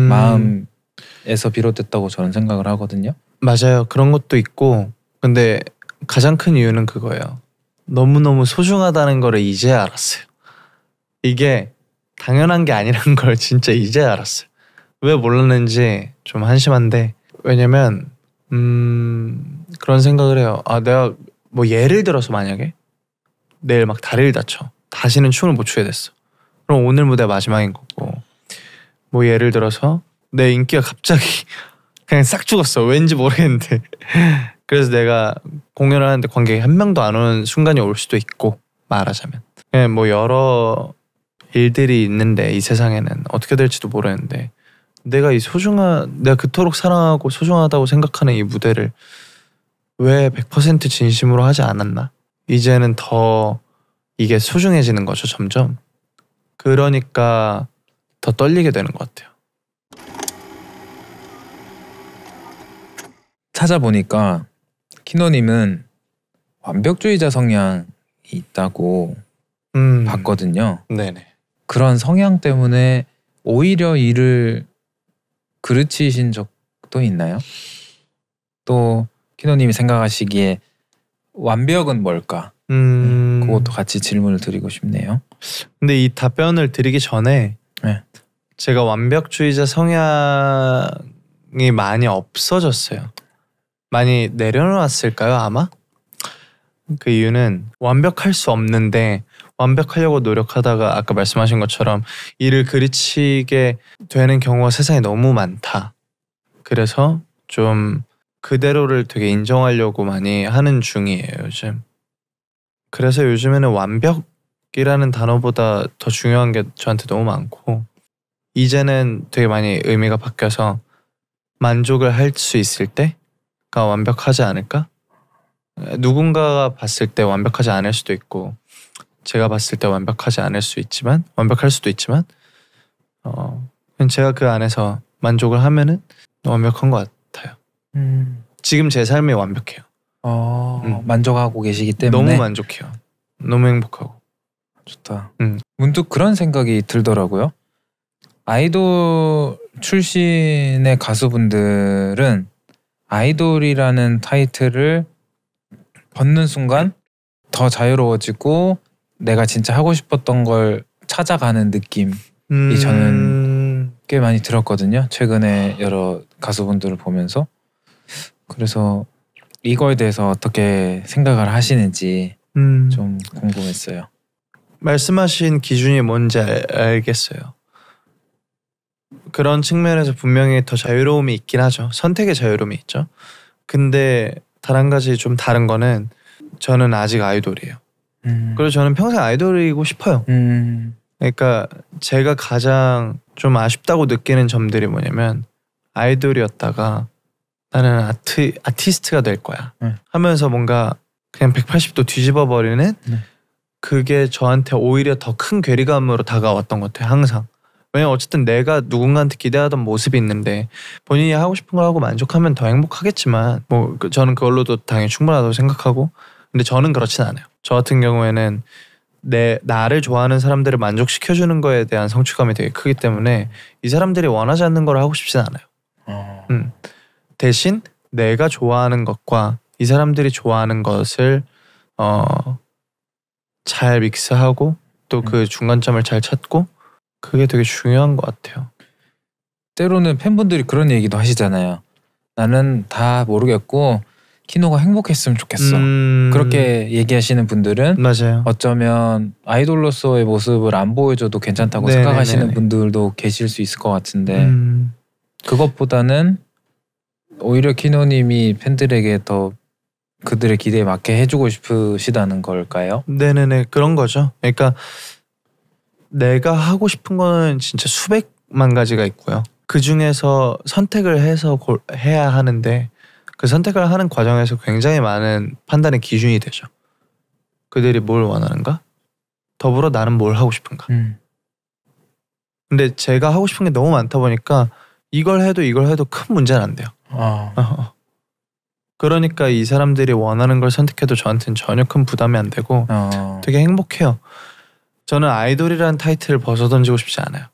마음에서 비롯됐다고 저는 생각을 하거든요. 맞아요. 그런 것도 있고 근데 가장 큰 이유는 그거예요. 너무너무 소중하다는 거를 이제 알았어요. 이게 당연한 게 아니란 걸 진짜 이제 알았어요. 왜 몰랐는지 좀 한심한데 왜냐면 음 그런 생각을 해요. 아 내가 뭐 예를 들어서 만약에 내일 막 다리를 다쳐 다시는 춤을 못 추게 됐어. 그럼 오늘 무대 마지막인 거고 뭐 예를 들어서 내 인기가 갑자기 [LAUGHS] 그냥 싹 죽었어 왠지 모르겠는데 [LAUGHS] 그래서 내가 공연을 하는데 관객이 한 명도 안 오는 순간이 올 수도 있고 말하자면 그뭐 예, 여러 일들이 있는데 이 세상에는 어떻게 될지도 모르는데 내가 이 소중한 내가 그토록 사랑하고 소중하다고 생각하는 이 무대를 왜 100% 진심으로 하지 않았나 이제는 더 이게 소중해지는 거죠 점점 그러니까 더 떨리게 되는 것 같아요. 찾아보니까 키노님은 완벽주의자 성향이 있다고 음. 봤거든요. 네네. 그런 성향 때문에 오히려 일을 그르치신 적도 있나요? 또 키노님이 생각하시기에 완벽은 뭘까? 음... 그것도 같이 질문을 드리고 싶네요. 근데 이 답변을 드리기 전에 네. 제가 완벽주의자 성향이 많이 없어졌어요. 많이 내려놓았을까요 아마? 그 이유는 완벽할 수 없는데 완벽하려고 노력하다가 아까 말씀하신 것처럼 일을 그리치게 되는 경우가 세상에 너무 많다. 그래서 좀 그대로를 되게 인정하려고 많이 하는 중이에요 요즘. 그래서 요즘에는 완벽이라는 단어보다 더 중요한 게 저한테 너무 많고 이제는 되게 많이 의미가 바뀌어서 만족을 할 수 있을 때가 완벽하지 않을까? 누군가가 봤을 때 완벽하지 않을 수도 있고 제가 봤을 때 완벽하지 않을 수 있지만 완벽할 수도 있지만 어 제가 그 안에서 만족을 하면은 완벽한 것 같아요. 음. 지금 제 삶이 완벽해요. 어, 음. 만족하고 계시기 때문에 너무 만족해요. 너무 행복하고 좋다. 음. 문득 그런 생각이 들더라고요. 아이돌 출신의 가수분들은 아이돌이라는 타이틀을 벗는 순간 더 자유로워지고 내가 진짜 하고 싶었던 걸 찾아가는 느낌이 음... 저는 꽤 많이 들었거든요. 최근에 여러 가수분들을 보면서 그래서 이거에 대해서 어떻게 생각을 하시는지 음. 좀 궁금했어요. 말씀하신 기준이 뭔지 알, 겠어요 그런 측면에서 분명히 더 자유로움이 있긴 하죠. 선택의 자유로움이 있죠. 근데 다른 가지 좀 다른 거는 저는 아직 아이돌이에요. 음. 그리고 저는 평생 아이돌이고 싶어요. 음. 그러니까 제가 가장 좀 아쉽다고 느끼는 점들이 뭐냐면 아이돌이었다가 나는 아트 아티스트가 될 거야 네. 하면서 뭔가 그냥 180도 뒤집어 버리는 네. 그게 저한테 오히려 더 큰 괴리감으로 다가왔던 것 같아요 항상 왜냐면 어쨌든 내가 누군가한테 기대하던 모습이 있는데 본인이 하고 싶은 걸 하고 만족하면 더 행복하겠지만 뭐 그 저는 그걸로도 당연히 충분하다고 생각하고 근데 저는 그렇진 않아요 저 같은 경우에는 내 나를 좋아하는 사람들을 만족시켜 주는 거에 대한 성취감이 되게 크기 때문에 이 사람들이 원하지 않는 걸 하고 싶진 않아요 어. 음. 대신 내가 좋아하는 것과 이 사람들이 좋아하는 것을 어, 잘 믹스하고 또그 음. 그 중간점을 잘 찾고 그게 되게 중요한 것 같아요. 때로는 팬분들이 그런 얘기도 하시잖아요. 나는 다 모르겠고 키노가 행복했으면 좋겠어. 음... 그렇게 얘기하시는 분들은 맞아요. 어쩌면 아이돌로서의 모습을 안 보여줘도 괜찮다고 네네네네. 네, 생각하시는 네, 네. 분들도 계실 수 있을 것 같은데 음... 그것보다는 오히려 키노님이 팬들에게 더 그들의 기대에 맞게 해주고 싶으시다는 걸까요? 네네네 그런 거죠. 그러니까 내가 하고 싶은 거는 진짜 수백만 가지가 있고요. 그 중에서 선택을 해서 골, 해야 하는데 그 선택을 하는 과정에서 굉장히 많은 판단의 기준이 되죠. 그들이 뭘 원하는가? 더불어 나는 뭘 하고 싶은가? 음. 근데 제가 하고 싶은 게 너무 많다 보니까 이걸 해도 이걸 해도 큰 문제는 안 돼요. 아. 어, 어. 그러니까 이 사람들이 원하는 걸 선택해도 저한테는 전혀 큰 부담이 안 되고 어. 되게 행복해요. 저는 아이돌이라는 타이틀을 벗어던지고 싶지 않아요.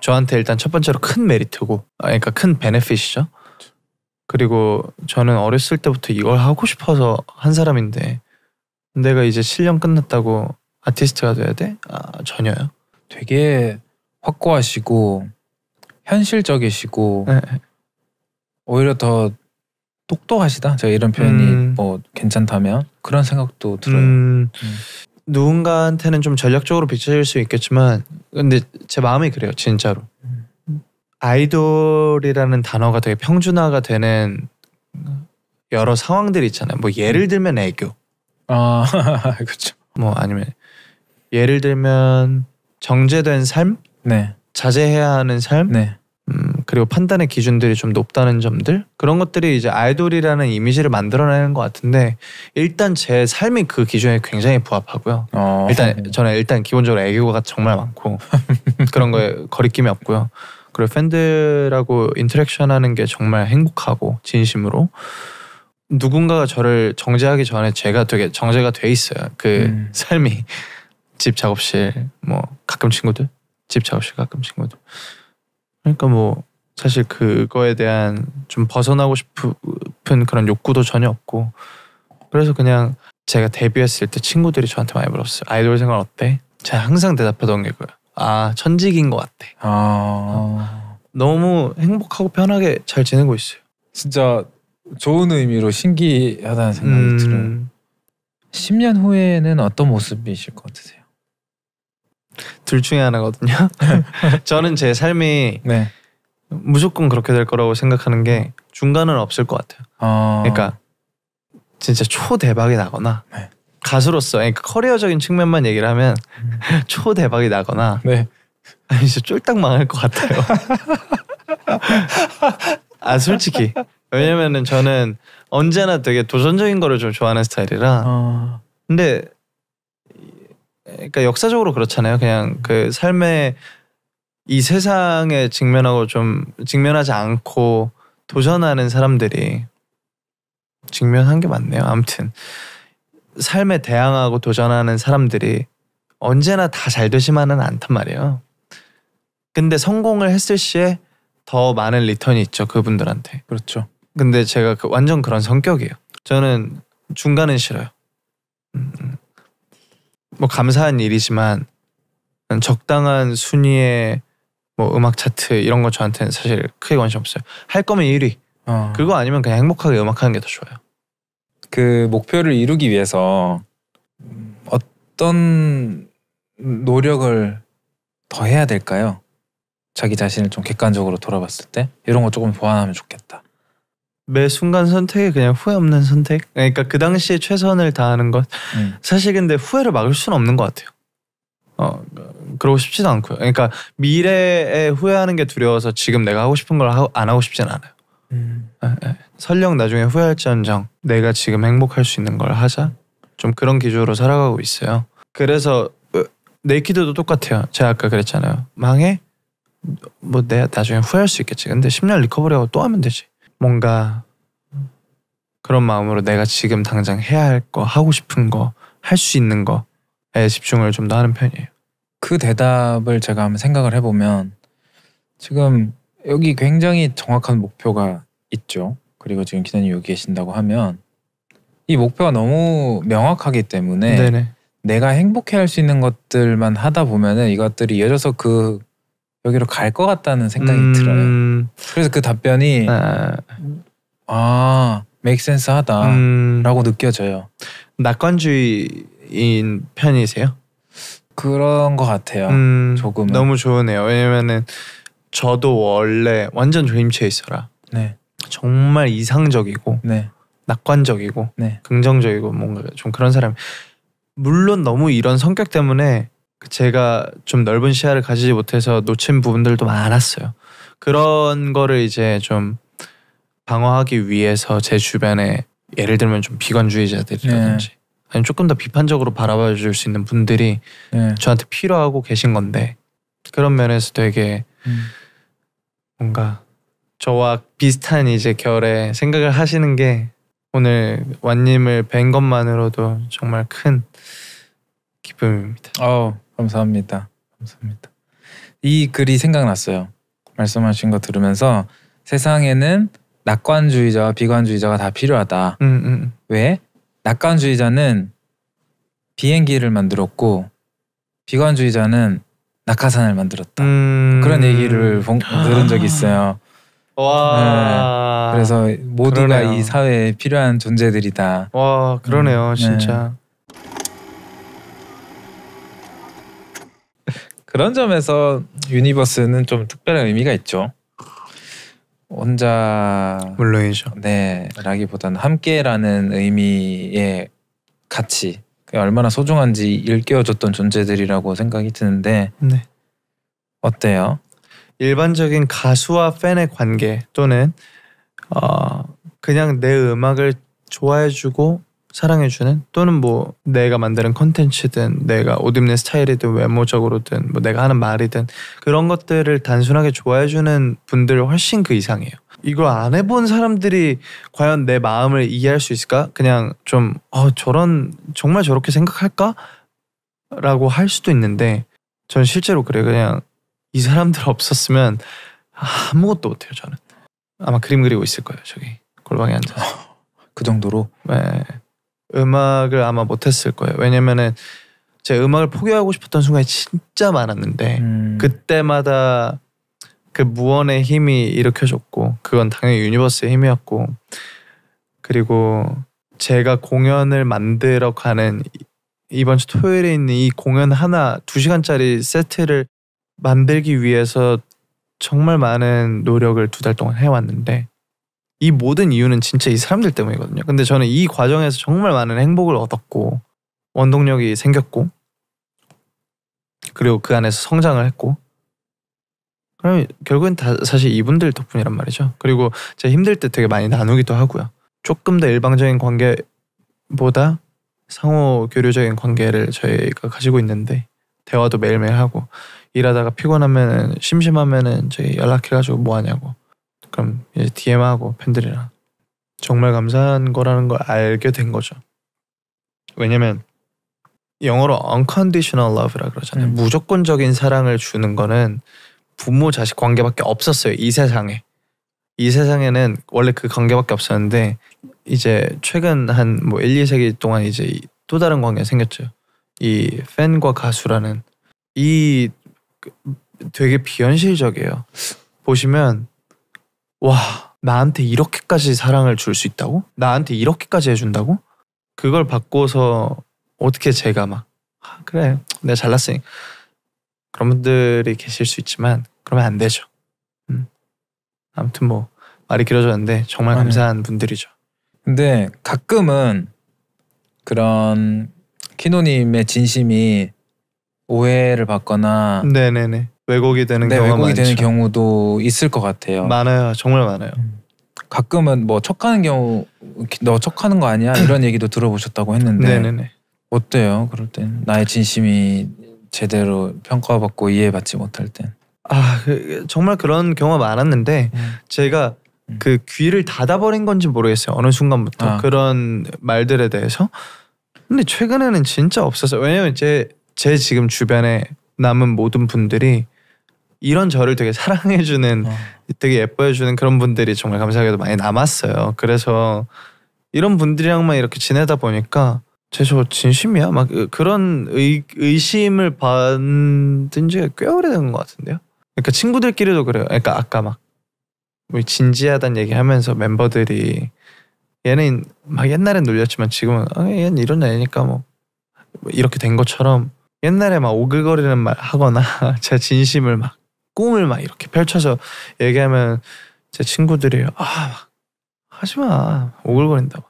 저한테 일단 첫 번째로 큰 메리트고, 아, 그러니까 큰 베네핏이죠. 그리고 저는 어렸을 때부터 이걸 하고 싶어서 한 사람인데 내가 이제 7년 끝났다고 아티스트가 돼야 돼? 아, 전혀요. 되게 확고하시고 현실적이시고 네. 오히려 더 똑똑하시다. 제가 이런 표현이 음. 뭐 괜찮다면 그런 생각도 들어요. 음. 음. 누군가한테는 좀 전략적으로 비춰질 수 있겠지만 근데 제 마음이 그래요, 진짜로. 아이돌이라는 단어가 되게 평준화가 되는 여러 상황들이 있잖아요. 뭐 예를 들면 애교. 아, [LAUGHS] 그렇죠. 뭐 아니면 예를 들면 정제된 삶? 네. 자제해야 하는 삶, 네. 음, 그리고 판단의 기준들이 좀 높다는 점들 그런 것들이 이제 아이돌이라는 이미지를 만들어내는 것 같은데 일단 제 삶이 그 기준에 굉장히 부합하고요. 어. 일단 저는 일단 기본적으로 애교가 정말 많고 [LAUGHS] 그런 거에 거리낌이 없고요. 그리고 팬들하고 인터랙션하는 게 정말 행복하고 진심으로 누군가가 저를 정제하기 전에 제가 되게 정제가 돼 있어요. 그 음. [LAUGHS] 삶이 집 작업실 뭐 가끔 친구들 집 작업실 가끔 친구도. 그러니까 뭐 사실 그거에 대한 좀 벗어나고 싶은 그런 욕구도 전혀 없고 그래서 그냥 제가 데뷔했을 때 친구들이 저한테 많이 물었어요. 아이돌 생활 어때? 제가 항상 대답하던 게 그거야. 아 천직인 것 같아. 아... 어, 너무 행복하고 편하게 잘 지내고 있어요. 진짜 좋은 의미로 신기하다는 생각이 음... 들어요. 10년 후에는 어떤 모습이실 것 같으세요? 둘 중에 하나거든요. [LAUGHS] 저는 제 삶이 네. 무조건 그렇게 될 거라고 생각하는 게 중간은 없을 것 같아요. 어... 그러니까 진짜 초 대박이 나거나 네. 가수로서 그러니까 커리어적인 측면만 얘기를 하면 음. [LAUGHS] 초 대박이 나거나 네. [LAUGHS] 아니 진짜 쫄딱 망할 것 같아요. 아 솔직히 왜냐면은 저는 언제나 되게 도전적인 거를 좀 좋아하는 스타일이라 어... 근데 그러니까 역사적으로 그렇잖아요. 그냥 그 삶의 이 세상에 직면하고 좀 직면하지 않고 도전하는 사람들이 직면한 게 맞네요. 아무튼 삶에 대항하고 도전하는 사람들이 언제나 다 잘 되지만은 않단 말이에요. 근데 성공을 했을 시에 더 많은 리턴이 있죠 그분들한테. 그렇죠. 근데 제가 그 완전 그런 성격이에요. 저는 중간은 싫어요. 음. 음. 뭐 감사한 일이지만 적당한 순위에뭐 음악 차트 이런 거 저한테는 사실 크게 관심 없어요. 할 거면 1위. 어. 그거 아니면 그냥 행복하게 음악하는 게 더 좋아요. 그 목표를 이루기 위해서 어떤 노력을 더 해야 될까요? 자기 자신을 좀 객관적으로 돌아봤을 때 이런 거 조금 보완하면 좋겠다. 매 순간 선택이 그냥 후회 없는 선택. 그러니까 그 당시에 최선을 다하는 것. 음. 사실 근데 후회를 막을 수는 없는 것 같아요. 어 그러고 싶지도 않고요. 그러니까 미래에 후회하는 게 두려워서 지금 내가 하고 싶은 걸 안 하고 싶진 않아요. 음. 에, 예, 에. 예. 설령 나중에 후회할지언정 내가 지금 행복할 수 있는 걸 하자. 좀 그런 기조로 살아가고 있어요. 그래서 네이키드도 똑같아요. 제가 아까 그랬잖아요. 망해? 뭐 내가 나중에 후회할 수 있겠지. 근데 10년 리커버리하고 또 하면 되지. 뭔가 그런 마음으로 내가 지금 당장 해야 할 거, 하고 싶은 거, 할 수 있는 거에 집중을 좀 더 하는 편이에요. 그 대답을 제가 한번 생각을 해보면 지금 여기 굉장히 정확한 목표가 있죠. 그리고 지금 기사님 여기 계신다고 하면 이 목표가 너무 명확하기 때문에 네네. 내가 행복해 할 수 있는 것들만 하다 보면은 이것들이 이어져서 그 여기로 갈 것 같다는 생각이 음... 들어요. 그래서 그 답변이 네. 아, 아 메이크센스하다라고 음... 느껴져요. 낙관주의인 편이세요? 그런 것 같아요. 음... 조금 너무 좋으네요. 왜냐면은 저도 원래 완전 조임체 있어라. 네. 정말 이상적이고 네. 낙관적이고 네. 긍정적이고 뭔가 좀 그런 사람. 물론 너무 이런 성격 때문에 제가 좀 넓은 시야를 가지지 못해서 놓친 부분들도 많았어요. 그런 거를 이제 좀 방어하기 위해서 제 주변에 예를 들면 좀비관주의자들이라든지 네. 아니면 조금 더 비판적으로 바라봐 줄 수 있는 분들이 네. 저한테 필요하고 계신 건데 그런 면에서 되게 음. 뭔가 저와 비슷한 이제 결의 생각을 하시는 게 오늘 완님을 뵌 것만으로도 정말 큰 기쁨입니다. 어, 감사합니다. 감사합니다. 이 글이 생각났어요. 말씀하신 거 들으면서 세상에는 낙관주의자와 비관주의자가 다 필요하다. 음, 음, 음. 왜? 낙관주의자는 비행기를 만들었고 비관주의자는 낙하산을 만들었다. 음... 그런 얘기를 본, 들은 적이 있어요. 와. 네. 그래서 모두가 그러네요. 이 사회에 필요한 존재들이다. 와, 그러네요, 음, 네. 진짜. 그런 점에서 유니버스는 좀 특별한 의미가 있죠. 혼자 물론이죠. 네라기보다는 함께라는 의미의 가치 얼마나 소중한지 일깨워줬던 존재들이라고 생각이 드는데 네. 어때요? 일반적인 가수와 팬의 관계 또는 어, 그냥 내 음악을 좋아해주고 사랑해주는 또는 뭐 내가 만드는 컨텐츠든 내가 옷 입는 스타일이든 외모적으로든 뭐 내가 하는 말이든 그런 것들을 단순하게 좋아해주는 분들 훨씬 그 이상이에요. 이걸 안 해본 사람들이 과연 내 마음을 이해할 수 있을까? 그냥 좀 어, 저런 정말 저렇게 생각할까? 라고 할 수도 있는데 전 실제로 그래 그냥 이 사람들 없었으면 아무것도 못해요 저는 아마 그림 그리고 있을 거예요 저기 골방에 앉아서 그 정도로 네 음악을 아마 못했을 거예요. 왜냐면은 제 음악을 포기하고 싶었던 순간이 진짜 많았는데 음. 그때마다 그 무언의 힘이 일으켜줬고 그건 당연히 유니버스의 힘이었고 그리고 제가 공연을 만들어 가는 이번 주 토요일에 있는 이 공연 하나 두시간짜리 세트를 만들기 위해서 정말 많은 노력을 두 달 동안 해왔는데 이 모든 이유는 진짜 이 사람들 때문이거든요. 근데 저는 이 과정에서 정말 많은 행복을 얻었고 원동력이 생겼고 그리고 그 안에서 성장을 했고 그럼 결국엔 다 사실 이분들 덕분이란 말이죠. 그리고 제가 힘들 때 되게 많이 나누기도 하고요. 조금 더 일방적인 관계보다 상호 교류적인 관계를 저희가 가지고 있는데 대화도 매일매일 하고 일하다가 피곤하면 심심하면은 저희 연락해가지고 뭐 하냐고 가끔 예, DM하고 팬들이랑 정말 감사한 거라는 걸 알게 된 거죠. 왜냐면 영어로 unconditional love라 그러잖아요. 음. 무조건적인 사랑을 주는 거는 부모 자식 관계밖에 없었어요. 이 세상에. 이 세상에는 원래 그 관계밖에 없었는데 이제 최근 한 뭐 1, 2세기 동안 이제 또 다른 관계가 생겼죠. 이 팬과 가수라는 이 그 되게 비현실적이에요. 보시면 와, 나한테 이렇게까지 사랑을 줄 수 있다고? 나한테 이렇게까지 해준다고? 그걸 바꿔서 어떻게 제가 막, 아, 그래, 내가 잘났으니. 그런 분들이 계실 수 있지만, 그러면 안 되죠. 음. 아무튼 뭐, 말이 길어졌는데, 정말 네. 감사한 분들이죠. 근데 가끔은 그런 키노님의 진심이 오해를 받거나 네네네. 왜곡이 되는 네, 경우가 되는 경우도 있을 것 같아요. 많아요. 정말 많아요. 음. 가끔은 뭐 척하는 경우 너 척하는 거 아니야 이런 얘기도 들어보셨다고 했는데 네네네. 네, 네. 어때요? 그럴 땐 나의 진심이 제대로 평가받고 이해받지 못할 땐. 아 그, 정말 그런 경우가 많았는데 음. 제가 음. 그 귀를 닫아버린 건지 모르겠어요 어느 순간부터 아. 그런 말들에 대해서 근데 최근에는 진짜 없어서 왜냐면 제 제 지금 주변에 남은 모든 분들이 이런 저를 되게 사랑해주는 어. 되게 예뻐해주는 그런 분들이 정말 감사하게도 많이 남았어요. 그래서 이런 분들이랑만 이렇게 지내다 보니까 제저 진심이야? 막 그런 의, 의심을 받은 지가 꽤 오래된 것 같은데요. 그러니까 친구들끼리도 그래요. 그러니까 아까 막 뭐 진지하단 얘기하면서 멤버들이 얘는 막 옛날엔 놀렸지만 지금은 아, 얘는 이런 애니까 뭐, 뭐 이렇게 된 것처럼 옛날에 막 오글거리는 말 하거나 [LAUGHS] 제 진심을 막 꿈을 막 이렇게 펼쳐서 얘기하면 제 친구들이 아 하지마 오글거린다.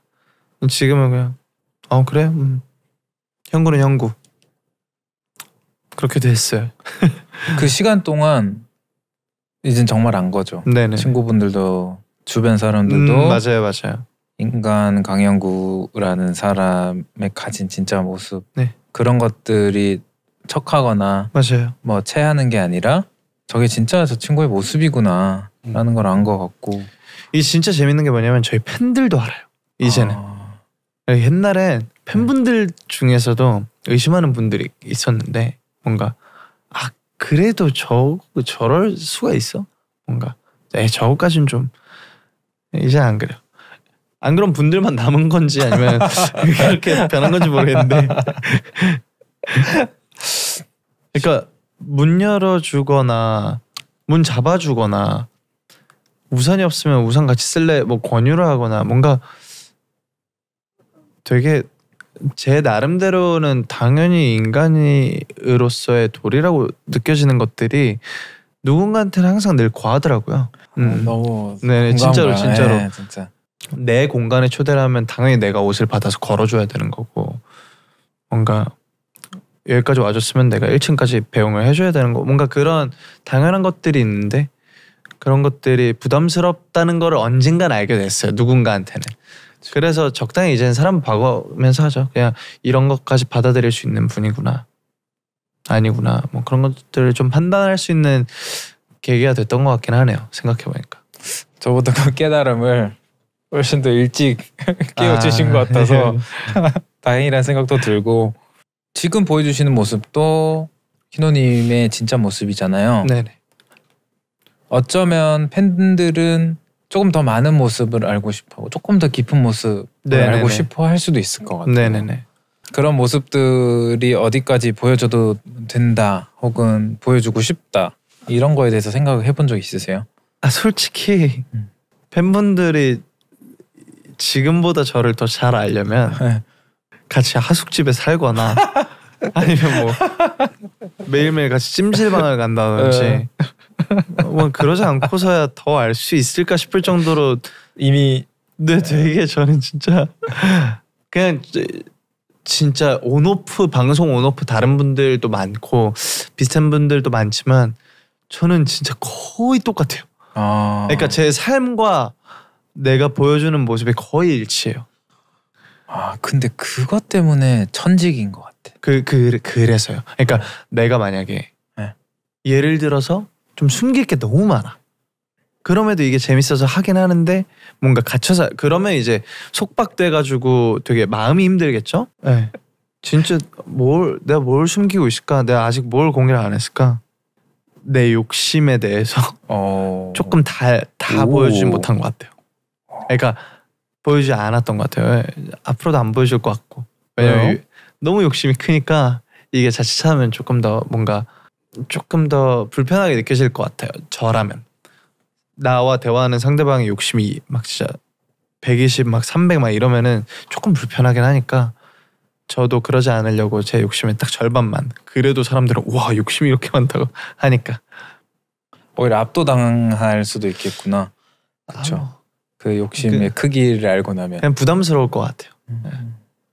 고 지금은 그냥 어 그래 음. 형구는형구 그렇게 됐어요. [LAUGHS] 그 시간 동안 이젠 정말 안 거죠. 네네. 친구분들도 주변 사람들도 음, 맞아요, 맞아요. 인간 강형구라는 사람의 가진 진짜 모습 네. 그런 것들이 척하거나 맞아요. 뭐 체하는 게 아니라 저게 진짜 저 친구의 모습이구나 라는 걸 안 것 같고 이 진짜 재밌는 게 뭐냐면 저희 팬들도 알아요 이제는 아... 예, 옛날엔 팬분들 음. 중에서도 의심하는 분들이 있었는데 뭔가 아 그래도 저 저럴 수가 있어 뭔가 에 네, 저거까진 좀 이제 안 그래요 안 그런 분들만 남은 건지 아니면 [LAUGHS] 그렇게 변한 건지 모르겠는데 [LAUGHS] 그러니까 문 열어주거나 문 잡아주거나 우산이 없으면 우산 같이 쓸래 뭐 권유를 하거나 뭔가 되게 제 나름대로는 당연히 인간이으로서의 도리라고 느껴지는 것들이 누군가한테는 항상 늘 과하더라고요. 아, 음. 아, 너무 네, 네 진짜로 진짜로 네, 진짜. 내 공간에 초대를 하면 당연히 내가 옷을 받아서 걸어줘야 되는 거고 뭔가 여기까지 와줬으면 내가 1층까지 배웅을 해줘야 되는 거 뭔가 그런 당연한 것들이 있는데 그런 것들이 부담스럽다는 걸 언젠간 알게 됐어요 누군가한테는 그렇죠. 그래서 적당히 이제는 사람 바가면서 하죠 그냥 이런 것까지 받아들일 수 있는 분이구나 아니구나 뭐 그런 것들을 좀 판단할 수 있는 계기가 됐던 것 같긴 하네요 생각해보니까 저보다 그 깨달음을 훨씬 더 일찍 [LAUGHS] 깨워주신 아, 것 같아서 예. [LAUGHS] 다행이라는 생각도 들고 지금 보여주시는 모습도 희노님의 진짜 모습이잖아요. 네네. 어쩌면 팬들은 조금 더 많은 모습을 알고 싶어하고 조금 더 깊은 모습을 네네네. 알고 싶어 할 수도 있을 것 같아요. 네네네. 그런 모습들이 어디까지 보여줘도 된다 혹은 보여주고 싶다 이런 거에 대해서 생각을 해본 적 있으세요? 아 솔직히 음. 팬분들이 지금보다 저를 더 잘 알려면 네. 같이 하숙집에 살거나 [LAUGHS] 아니면 뭐 매일매일 같이 찜질방을 간다든지 네. 뭐 그러지 않고서야 더 알 수 있을까 싶을 정도로 이미 네 되게 저는 진짜 그냥 진짜 온오프 방송 온오프 다른 분들도 많고 비슷한 분들도 많지만 저는 진짜 거의 똑같아요. 아. 그러니까 제 삶과 내가 보여주는 모습이 거의 일치해요. 아 근데 그것 때문에 천직인 것 같아요. 같아. 그, 그, 그래서요. 그러니까 내가 만약에 네. 예를 들어서 좀 숨길 게 너무 많아. 그럼에도 이게 재밌어서 하긴 하는데 뭔가 갇혀서 그러면 이제 속박돼가지고 되게 마음이 힘들겠죠? 네. 진짜 뭘 내가 뭘 숨기고 있을까? 내가 아직 뭘 공개를 안 했을까? 내 욕심에 대해서 어... [LAUGHS] 조금 다 다 보여주지 못한 것 같아요. 그러니까 보여주지 않았던 것 같아요. 예. 앞으로도 안 보여줄 것 같고 왜냐면 너무 욕심이 크니까 이게 자칫하면 조금 더 뭔가 조금 더 불편하게 느껴질 것 같아요. 저라면 나와 대화하는 상대방의 욕심이 막 진짜 120막300막 이러면은 조금 불편하긴 하니까 저도 그러지 않으려고 제 욕심의 딱 절반만 그래도 사람들은 와 욕심이 이렇게 많다고 하니까 오히려 압도당할 수도 있겠구나. 그렇죠. 아, 뭐. 그 욕심의 그, 크기를 알고 나면 그냥 부담스러울 것 같아요. 음. 네.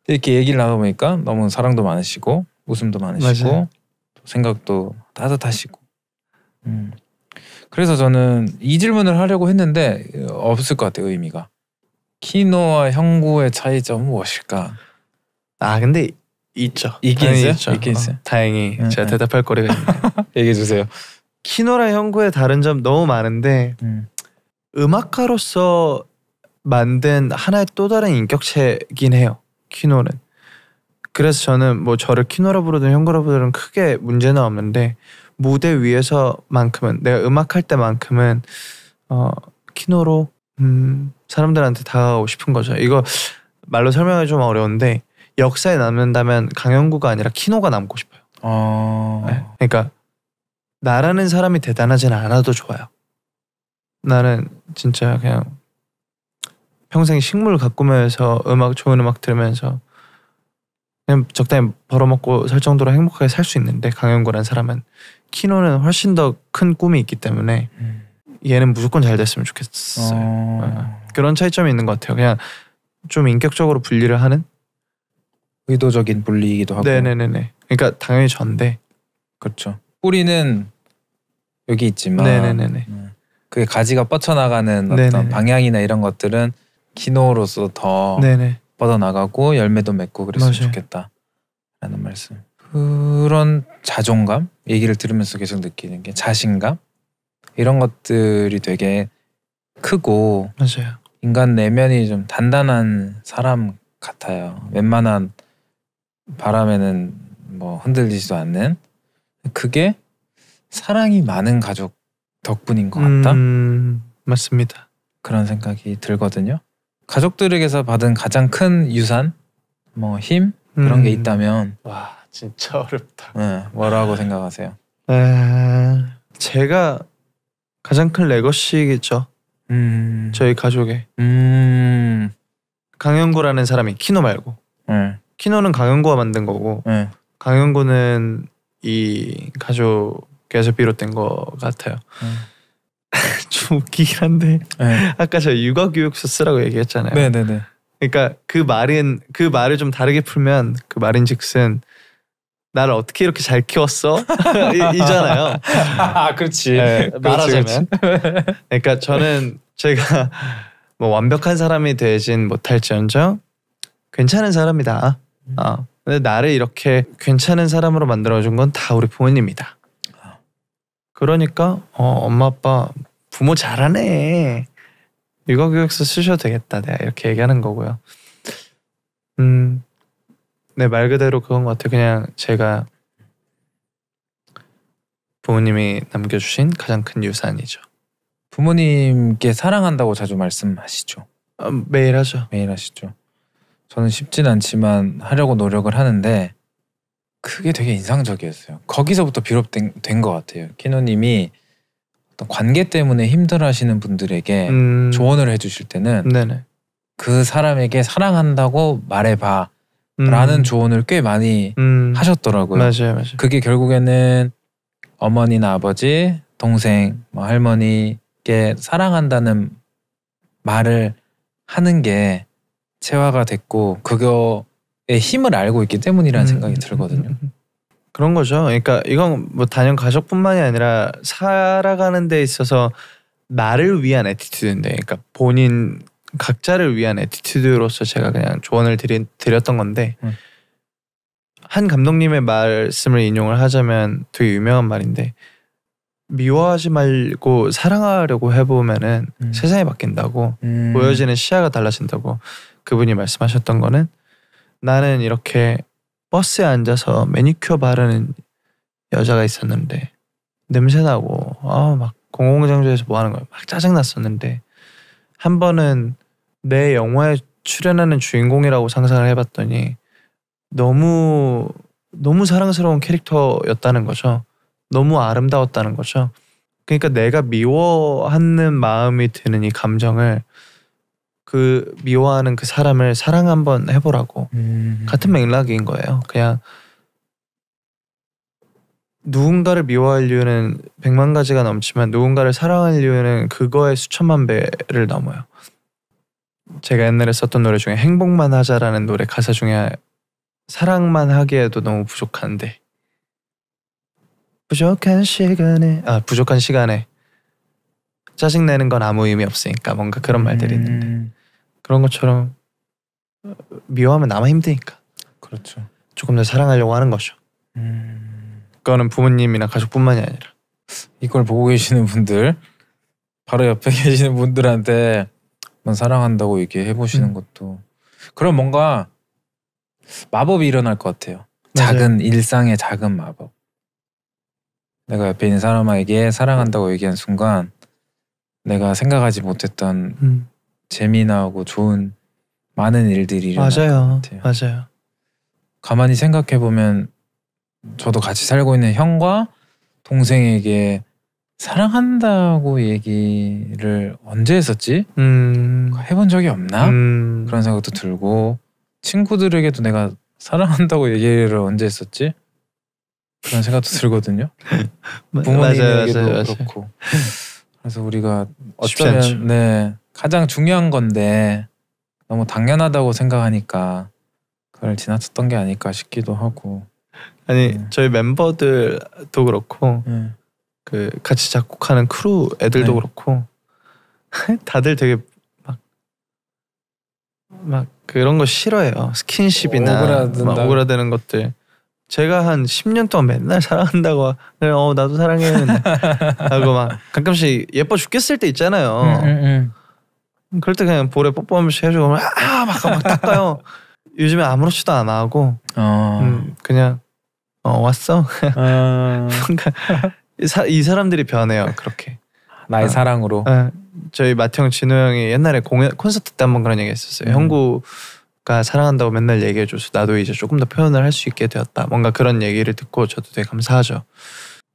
이렇게 얘기를 나눠보니까 너무 사랑도 많으시고 웃음도 많으시고 맞아요. 생각도 따뜻하시고 음. 그래서 저는 이 질문을 하려고 했는데 없을 것 같아요 의미가 키노와 형구의 차이점은 무엇일까? 아 근데 있죠. 있긴 있어요. 있죠. 있긴 어, 있어요. 다행히 응, 네, 제가 응. 네. 대답할 거리가 있는데 [LAUGHS] 얘기해 주세요. 키노랑 형구의 다른 점 너무 많은데 음. 악가로서 만든 하나의 또 다른 인격체긴 이 해요. 키노는. 그래서 저는 뭐 저를 키노라 부르든 형거라 부르든 크게 문제는 없는데 무대 위에서만큼은 내가 음악할 때만큼은 어 키노로 음 사람들한테 다가가고 싶은 거죠. 이거 말로 설명하기 좀 어려운데 역사에 남는다면 강영구가 아니라 키노가 남고 싶어요. 어... 네. 그러니까 나라는 사람이 대단하진 않아도 좋아요. 나는 진짜 그냥 평생 식물 가꾸면서 음악 좋은 음악 들으면서 그냥 적당히 벌어먹고 살 정도로 행복하게 살 수 있는데 강연구란 사람은 키노는 훨씬 더 큰 꿈이 있기 때문에 음. 얘는 무조건 잘 됐으면 좋겠어요. 어. 어... 그런 차이점이 있는 것 같아요. 그냥 좀 인격적으로 분리를 하는 의도적인 분리이기도 하고. 네네네네. 그러니까 당연히 전데. 그렇죠. 뿌리는 여기 있지만. 네네네네. 음, 그게 가지가 뻗쳐나가는 어떤 네네네. 방향이나 이런 것들은 기노로서더 네네. 뻗어나가고 열매도 맺고 그랬으면 맞아요. 좋겠다라는 말씀. 그런 자존감 얘기를 들으면서 계속 느끼는 게 자신감 이런 것들이 되게 크고 맞아요. 인간 내면이 좀 단단한 사람 같아요. 웬만한 바람에는 뭐 흔들리지도 않는 그게 사랑이 많은 가족 덕분인 것 같다. 음, 맞습니다. 그런 생각이 들거든요. 가족들에게서 받은 가장 큰 유산, 뭐 힘 그런 음. 게 있다면 와 진짜 어렵다. 네, 뭐라고 생각하세요? 에... 제가 가장 큰 레거시겠죠. 음... 저희 가족의 음... 강현구라는 사람이 키노 말고 네. 키노는 강현구가 만든 거고 네. 강현구는 이 가족에서 비롯된 것 같아요. 음. 좀 웃기긴 한데 네. 아까 저 육아 교육서 쓰라고 얘기했잖아요. 네네네. 네, 네. 그러니까 그 말은 그 말을 좀 다르게 풀면 그 말인즉슨 나를 어떻게 이렇게 잘 키웠어 [LAUGHS] 이, 이잖아요. 아 그렇지. 네, 말하자면. 그러니까 저는 제가 뭐 완벽한 사람이 되진 못할지언정 괜찮은 사람이다. 아 어. 근데 나를 이렇게 괜찮은 사람으로 만들어준 건 다 우리 부모님이다. 그러니까 어, 엄마 아빠 부모 잘하네 육아 교육서 쓰셔도 되겠다 내가 이렇게 얘기하는 거고요. 음, 네말 그대로 그런 것 같아요. 그냥 제가 부모님이 남겨주신 가장 큰 유산이죠. 부모님께 사랑한다고 자주 말씀하시죠. 아, 매일 하죠. 매일 하시죠. 저는 쉽진 않지만 하려고 노력을 하는데 그게 되게 인상적이었어요. 거기서부터 비롯된 된것 같아요. 키노님이 어떤 관계 때문에 힘들어하시는 분들에게 음... 조언을 해주실 때는 네네. 그 사람에게 사랑한다고 말해봐 음. 라는 조언을 꽤 많이 음... 하셨더라고요. 맞아요, 맞아요. 그게 결국에는 어머니나 아버지, 동생, 뭐 할머니께 사랑한다는 말을 하는 게 체화가 됐고 그거 힘을 알고 있기 때문이라는 음. 생각이 음, 음, 들거든요. 음, 그런 거죠. 그러니까 이건 뭐 단연 가족뿐만이 아니라 살아가는 데 있어서 나를 위한 에티튜드인데, 그러니까 본인 각자를 위한 에티튜드로서 제가 그냥 조언을 드린, 드렸던 건데 한 감독님의 말씀을 인용을 하자면 되게 유명한 말인데 미워하지 말고 사랑하려고 해보면은 음. 세상이 바뀐다고 음. 보여지는 시야가 달라진다고 그분이 말씀하셨던 거는 나는 이렇게 버스에 앉아서 매니큐어 바르는 여자가 있었는데 냄새나고 아 막 공공장소에서 뭐 하는 거야 막 짜증 났었는데 한 번은 내 영화에 출연하는 주인공이라고 상상을 해봤더니 너무 너무 사랑스러운 캐릭터였다는 거죠. 너무 아름다웠다는 거죠. 그러니까 내가 미워하는 마음이 드는 이 감정을 그 미워하는 그 사람을 사랑 한번 해보라고 음. 같은 맥락인 거예요. 그냥 누군가를 미워할 이유는 백만 가지가 넘지만 누군가를 사랑할 이유는 그거의 수천만 배를 넘어요. 제가 옛날에 썼던 노래 중에 행복만 하자라는 노래 가사 중에 사랑만 하기에도 너무 부족한데 부족한 시간에 아 부족한 시간에 짜증내는 건 아무 의미 없으니까 뭔가 그런 말들이 음. 있는데 그런 것처럼 어, 미워하면 나만 힘드니까 그렇죠 조금 더 사랑하려고 하는 거죠 음. 그거는 부모님이나 가족뿐만이 아니라 이걸 보고 계시는 분들 바로 옆에 [LAUGHS] 계시는 분들한테 사랑한다고 얘기해 보시는 음. 것도 그럼 뭔가 마법이 일어날 것 같아요 맞아요. 작은 일상의 작은 마법 내가 옆에 있는 사람에게 사랑한다고 얘기한 순간 내가 생각하지 못했던 음. 재미나고 좋은 많은 일들이 일어날 것 같아요. 맞아요. 가만히 생각해 보면 저도 같이 살고 있는 형과 동생에게 사랑한다고 얘기를 언제 했었지? 음. 해본 적이 없나? 음. 그런 생각도 들고 친구들에게도 내가 사랑한다고 얘기를 언제 했었지? 그런 생각도 들거든요. [LAUGHS] 부모님에게도 맞아요, 맞아요, 맞아요. 그렇고 그래서 우리가 어쩌면 네 가장 중요한 건데 너무 당연하다고 생각하니까 그걸 지나쳤던 게 아닐까 싶기도 하고 아니 네. 저희 멤버들도 그렇고 네. 그 같이 작곡하는 크루 애들도 네. 그렇고 [LAUGHS] 다들 되게 막 막 그런 거 싫어해요 스킨십이나 오그라든다. 뭐 막 오그라드는 것들 제가 한 10년 동안 맨날 사랑한다고 그래 어 나도 사랑해 하고 막 가끔씩 예뻐 죽겠을 때 있잖아요. 음, 음, 음. 그럴 때 그냥 볼에 뽀뽀 하면서 해주고 아막 아, 막 닦아요. 요즘에 아무렇지도 안 하고 어. 그냥 어 왔어. 어. [LAUGHS] 사, 이 사람들이 변해요 그렇게. 나의 어. 사랑으로. 어. 저희 마태형 진호 형이 옛날에 공연 콘서트 때 한 번 그런 얘기 했었어요. 형구 가 사랑한다고 맨날 얘기해줘서 나도 이제 조금 더 표현을 할 수 있게 되었다. 뭔가 그런 얘기를 듣고 저도 되게 감사하죠.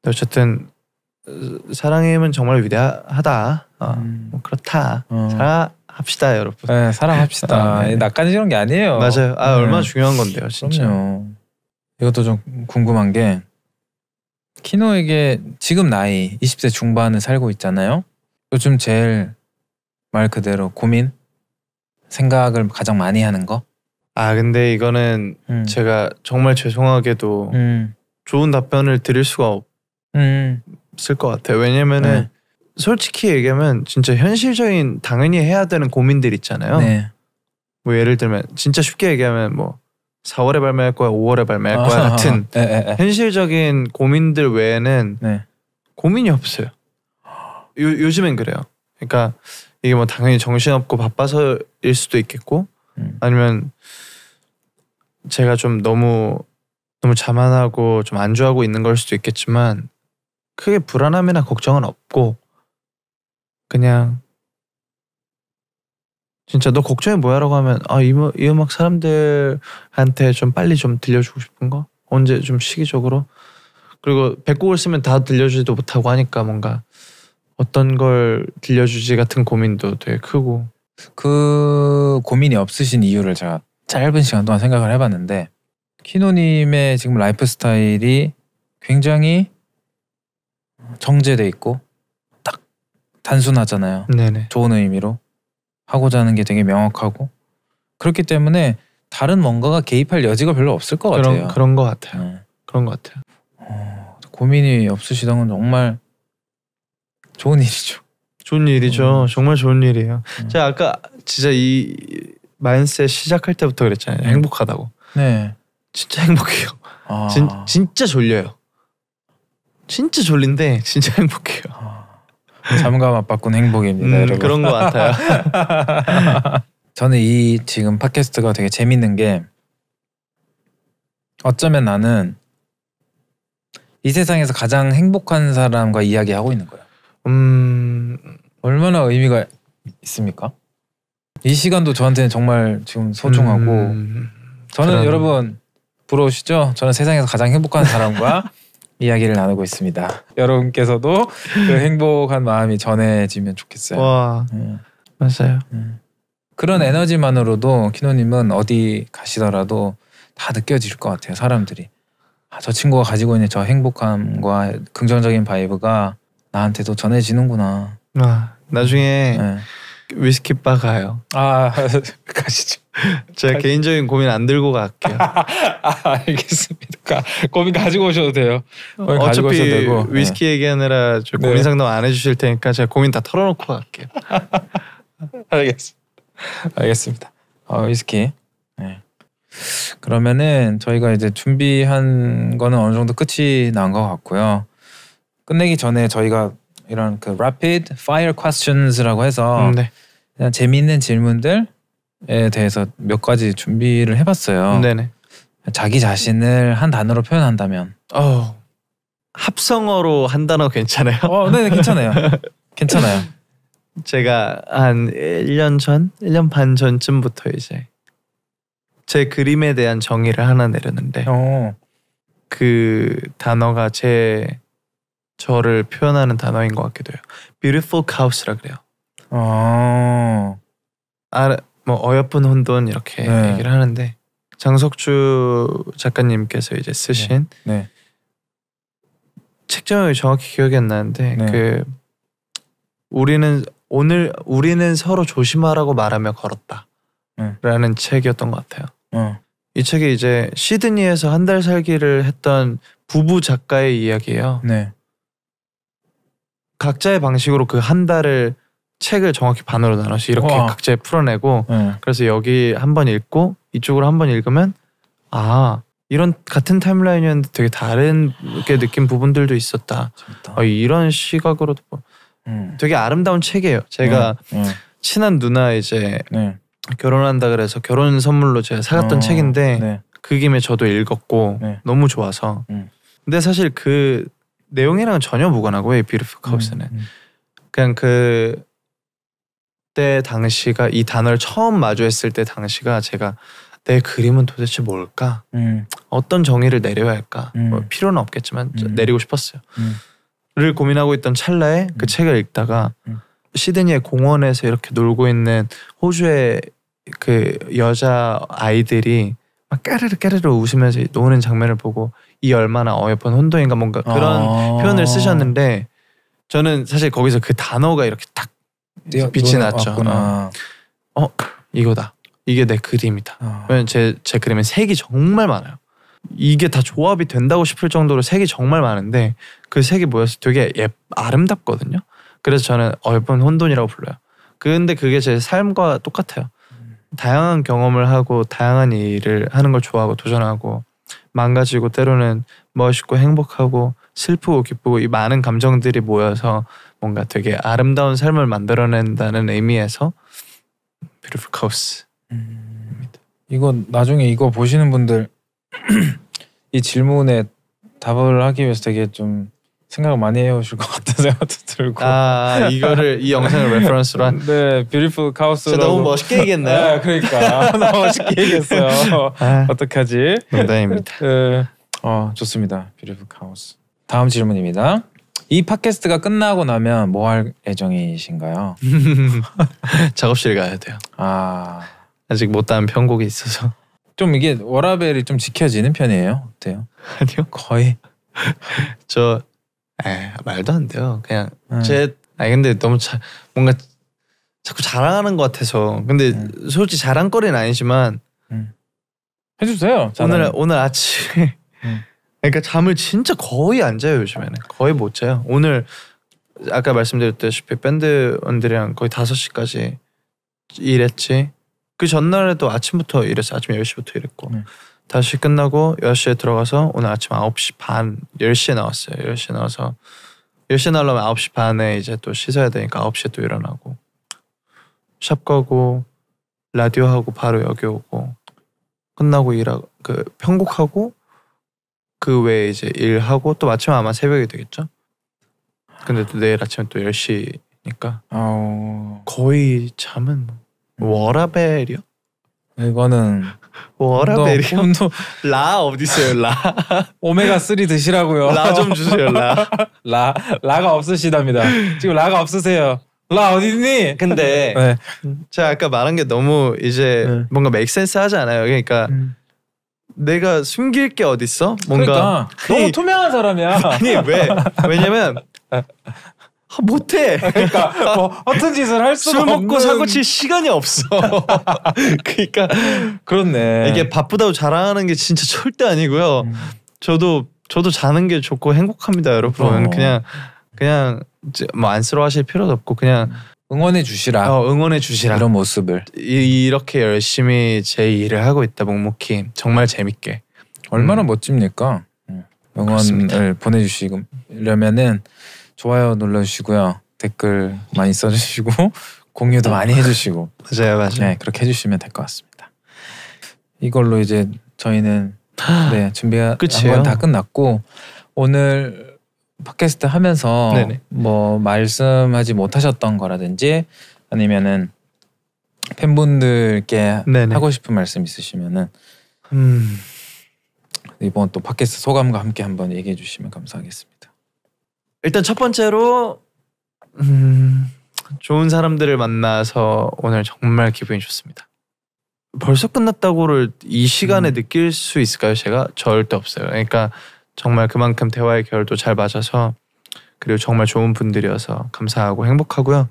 어쨌든 사랑의 힘은 정말 위대하다. 어, 음. 뭐 그렇다. 어. 사랑합시다, 여러분. 네, 사랑합시다. [LAUGHS] 아, 네. 낯가지는 게 아니에요. 맞아요. 아 네. 얼마나 중요한 건데요, 진짜. 그럼요. 이것도 좀 궁금한 게 키노에게 지금 나이 2 0세 중반을 살고 있잖아요. 요즘 제일 말 그대로 고민 생각을 가장 많이 하는 거? 아 근데 이거는 음. 제가 정말 죄송하게도 음. 좋은 답변을 드릴 수가 없을 음. 것 같아요. 왜냐면은 네. 솔직히 얘기하면 진짜 현실적인 당연히 해야 되는 고민들 있잖아요. 네. 뭐 예를 들면 진짜 쉽게 얘기하면 뭐 4월에 발매할 거야, 5월에 발매할 거야 아, 같은 아, [LAUGHS] 아, 현실적인 고민들 외에는 네. 고민이 없어요. 요, 요즘엔 그래요. 그러니까 이게 뭐 당연히 정신없고 바빠서일 수도 있겠고 음. 아니면 제가 좀 너무 너무 자만하고 좀 안주하고 있는 걸 수도 있겠지만 크게 불안함이나 걱정은 없고 그냥 진짜 너 걱정이 뭐야라고 하면 아이 이 음악 사람들한테 좀 빨리 좀 들려주고 싶은 거 언제 좀 시기적으로 그리고 1 0곡을 쓰면 다 들려주지도 못하고 하니까 뭔가 어떤 걸 들려주지 같은 고민도 되게 크고 그 고민이 없으신 이유를 제가 짧은 시간 동안 생각을 해봤는데 키노님의 지금 라이프 스타일이 굉장히 정제돼 있고 딱 단순하잖아요. 네네. 좋은 의미로 하고자 하는 게 되게 명확하고 그렇기 때문에 다른 뭔가가 개입할 여지가 별로 없을 것 그런, 같아요. 그런 것 같아요. 네. 그런 것 같아요. 어, 고민이 없으시던 건 정말 좋은 일이죠. 좋은 일이죠. 음. 정말 좋은 일이에요. 음. 제가 아까 진짜 이 마인셋 시작할 때부터 그랬잖아요. 음. 행복하다고. 네. 진짜 행복해요. 아. 진, 진짜 졸려요. 진짜 졸린데 진짜 행복해요. 아. 잠감 안 바꾼 행복입니다. 음, 그런 것 같아요. [LAUGHS] 저는 이 지금 팟캐스트가 되게 재밌는 게 어쩌면 나는 이 세상에서 가장 행복한 사람과 이야기하고 있는 거예요 음 얼마나 의미가 있습니까? 이 시간도 저한테는 정말 지금 소중하고 음, 저는 그런... 여러분 부러우시죠? 저는 세상에서 가장 행복한 사람과 [LAUGHS] 이야기를 나누고 있습니다. 여러분께서도 그 음. 행복한 마음이 전해지면 좋겠어요. 와 네. 맞아요. 네. 그런 에너지만으로도 키노님은 어디 가시더라도 다 느껴질 것 같아요. 사람들이 아, 저 친구가 가지고 있는 저 행복함과 긍정적인 바이브가 나한테도 전해지는구나. 아 나중에 네. 위스키바 가요. 아 [LAUGHS] 가시죠. 제가 갈... 개인적인 고민 안 들고 갈게요. [LAUGHS] 아, 알겠습니다. 고민 가지고 오셔도 돼요. 어, 가지고 오셔도 되고. 위스키 네. 얘기하느라 네. 고민 상담 안 해주실 테니까 제가 고민 다 털어놓고 갈게요. [LAUGHS] 알겠습니다. 알겠습니다. 어, 위스키. 네. 그러면은 저희가 이제 준비한 거는 어느 정도 끝이 난 것 같고요. 끝내기 전에 저희가 이런 그 rapid fire questions라고 해서 음, 네. 그냥 재미있는 질문들에 대해서 몇 가지 준비를 해봤어요. 네네. 자기 자신을 한 단어로 표현한다면. 어 합성어로 한 단어 괜찮아요? 어, 네, 네 괜찮아요. [LAUGHS] 괜찮아요. 제가 한 1년 전, 1년 반 전쯤부터 이제 제 그림에 대한 정의를 하나 내렸는데 어. 그 단어가 제 저를 표현하는 단어인 것 같기도 해요. Beautiful Chaos라 그래요. 어. 아, 뭐 어여쁜 혼돈 이렇게 네. 얘기를 하는데 장석주 작가님께서 이제 쓰신 네. 네. 책정이 정확히 기억이 안 나는데 네. 그 우리는 오늘 우리는 서로 조심하라고 말하며 걸었다라는 네. 책이었던 것 같아요. 어. 이 책이 이제 시드니에서 한 달 살기를 했던 부부 작가의 이야기예요. 네. 각자의 방식으로 그 한 달을 책을 정확히 반으로 나눠서 이렇게 와. 각자의 풀어내고 네. 그래서 여기 한 번 읽고 이쪽으로 한 번 읽으면 아 이런 같은 타임라인이었는데 되게 다른 게 느낀 부분들도 있었다. 어, 이런 시각으로도 뭐 음. 되게 아름다운 책이에요. 제가 네. 네. 친한 누나 이제 네. 결혼한다 그래서 결혼 선물로 제가 사갔던 어. 책인데 네. 그 김에 저도 읽었고 네. 너무 좋아서. 음. 근데 사실 그 내용이랑은 전혀 무관하고 에이뷰티카우스는 음, 음. 그냥 그 때 당시가 이 단어를 처음 마주했을 때 당시가 제가 내 그림은 도대체 뭘까? 음. 어떤 정의를 내려야 할까? 음. 뭐 필요는 없겠지만 내리고 싶었어요. 를 고민하고 있던 찰나에 그 책을 읽다가 시드니의 공원에서 이렇게 놀고 있는 호주의 그 여자 아이들이 막 까르르 까르르 웃으면서 노는 장면을 보고 이 얼마나 어여쁜 혼돈인가 뭔가 그런 아~ 표현을 쓰셨는데 저는 사실 거기서 그 단어가 이렇게 딱 빛이 났죠. 어. 어, 이거다. 이게 내 그림이다. 어. 왜냐면 제, 제 그림엔 색이 정말 많아요. 이게 다 조합이 된다고 싶을 정도로 색이 정말 많은데 그 색이 모여서 되게 예, 아름답거든요. 그래서 저는 어여쁜 혼돈이라고 불러요. 근데 그게 제 삶과 똑같아요. 음. 다양한 경험을 하고 다양한 일을 하는 걸 좋아하고 도전하고 망가지고 때로는 멋있고 행복하고 슬프고 기쁘고 이 많은 감정들이 모여서 뭔가 되게 아름다운 삶을 만들어낸다는 의미에서 Beautiful Coast 음, 이거 나중에 이거 보시는 분들 [CLEARS THROAT] 이 질문에 답을 하기 위해서 되게 좀 생각을 많이 해오실 것 생각도 들고. 아 이거를 이 영상을 레퍼런스로 한. 네, 뷰티풀 카오스 너무 멋있게 얘기했나요? 아, 네, 그러니까 [LAUGHS] 너무 멋있게 얘기했어요. 아, 어떡하지? 농담입니다. 네, 어 좋습니다. 뷰티풀 카오스 다음 질문입니다. 이 팟캐스트가 끝나고 나면 뭐 할 예정이신가요? [LAUGHS] 작업실 가야 돼요. 아 아직 못다한 편곡이 있어서. 좀 이게 워라벨이 좀 지켜지는 편이에요? 어때요? 아니요 거의 저에 예, 말도 안 돼요. 그냥 음. 제 아니 근데 너무 자, 뭔가 자꾸 자랑하는 것 같아서 근데 음. 솔직히 자랑거리는 아니지만 음. 해주세요. 자랑. 오늘 오늘 아침에 그러니까 잠을 진짜 거의 안 자요 요즘에는 거의 못 자요. 오늘 아까 말씀드렸다시피 밴드원들이랑 거의 5시까지 일했지. 그 전날에도 아침부터 일했어. 아침 10시부터 일했고. 다시 끝나고 10시에 들어가서 오늘 아침 9시 반, 10시에 나왔어요. 10시에 나와서 10시에 나려면 9시 반에 이제 또 씻어야 되니까 9시에 또 일어나고 샵 가고 라디오 하고 바로 여기 오고 끝나고 일하고 그 편곡하고 그 외에 이제 일하고 또 마침 아마 새벽이 되겠죠. 근데 또 내일 아침에 또 10시니까 어... 거의 잠은 뭐 워라벨이요? 이거는 워라벨이 혼도 [LAUGHS] 라 어디 있어요 라 오메가 3 드시라고요 라 좀 주세요 라라 [LAUGHS] 라가 없으시답니다 지금 라가 없으세요 라 어디니 있 근데 [LAUGHS] 네. 제가 아까 말한 게 너무 이제 네. 뭔가 맥센스 하지 않아요 그러니까 음. 내가 숨길 게 어딨어 뭔가 그러니까. 너무 투명한 사람이야 아니 왜 왜냐면 아, 못해. 그러니까 뭐 어떤 짓을 할 수가 술 먹고 없는... 사고 칠 시간이 없어. [LAUGHS] 그러니까 그렇네. 이게 바쁘다고 자랑하는 게 진짜 절대 아니고요. 음. 저도 저도 자는 게 좋고 행복합니다, 여러분. 어. 그냥 그냥 뭐 안쓰러워하실 필요도 없고 그냥 응원해 주시라. 어, 응원해 주시라. 이런 모습을 이, 이렇게 열심히 제 일을 하고 있다 묵묵히 정말 재밌게. 얼마나 음. 멋집니까? 응원을 보내주시려면은. 고이 좋아요 눌러주시고요. 댓글 많이 써주시고 [LAUGHS] 공유도 많이 해주시고 맞아요, 맞아요. 네, 그렇게 해주시면 될 것 같습니다. 이걸로 이제 저희는 [GASPS] 네 준비가 한번 다 끝났고 오늘 팟캐스트 하면서 네네. 뭐 말씀하지 못하셨던 거라든지 아니면은 팬분들께 네네. 하고 싶은 말씀 있으시면은 음... 이번 또 팟캐스트 소감과 함께 한번 얘기해 주시면 감사하겠습니다. 일단 첫 번째로 음, 좋은 사람들을 만나서 오늘 정말 기분이 좋습니다. 벌써 끝났다고를 이 시간에 음. 느낄 수 있을까요? 제가 절대 없어요. 그러니까 정말 그만큼 대화의 결도 잘 맞아서 그리고 정말 좋은 분들이어서 감사하고 행복하고요.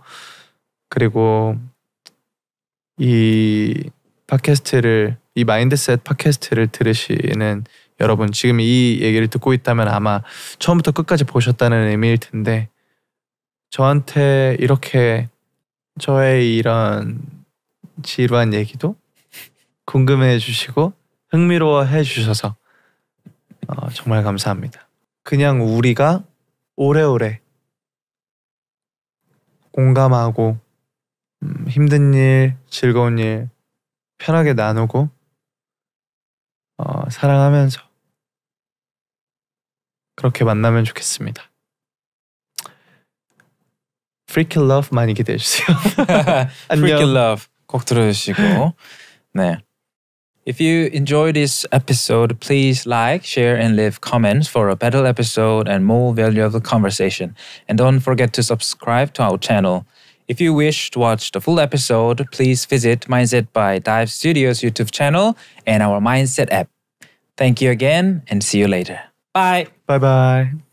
그리고 이 팟캐스트를 이 마인드셋 팟캐스트를 들으시는 여러분 지금 이 얘기를 듣고 있다면 아마 처음부터 끝까지 보셨다는 의미일 텐데 저한테 이렇게 저의 이런 지루한 얘기도 궁금해 주시고 흥미로워해 주셔서 어, 정말 감사합니다. 그냥 우리가 오래오래 공감하고 음, 힘든 일, 즐거운 일 편하게 나누고 어, 사랑하면서 그렇게 만나면 좋겠습니다. Freaky Love 많이 기대해 주세요. [LAUGHS] Freaky Love 꼭 들어주시고 네. If you enjoy this episode, please like, share, and leave comments for a better episode and more valuable conversation. And don't forget to subscribe to our channel. If you wish to watch the full episode, please visit Mindset by Dive Studios YouTube channel and our Mindset app. Thank you again and see you later. Bye. 拜拜。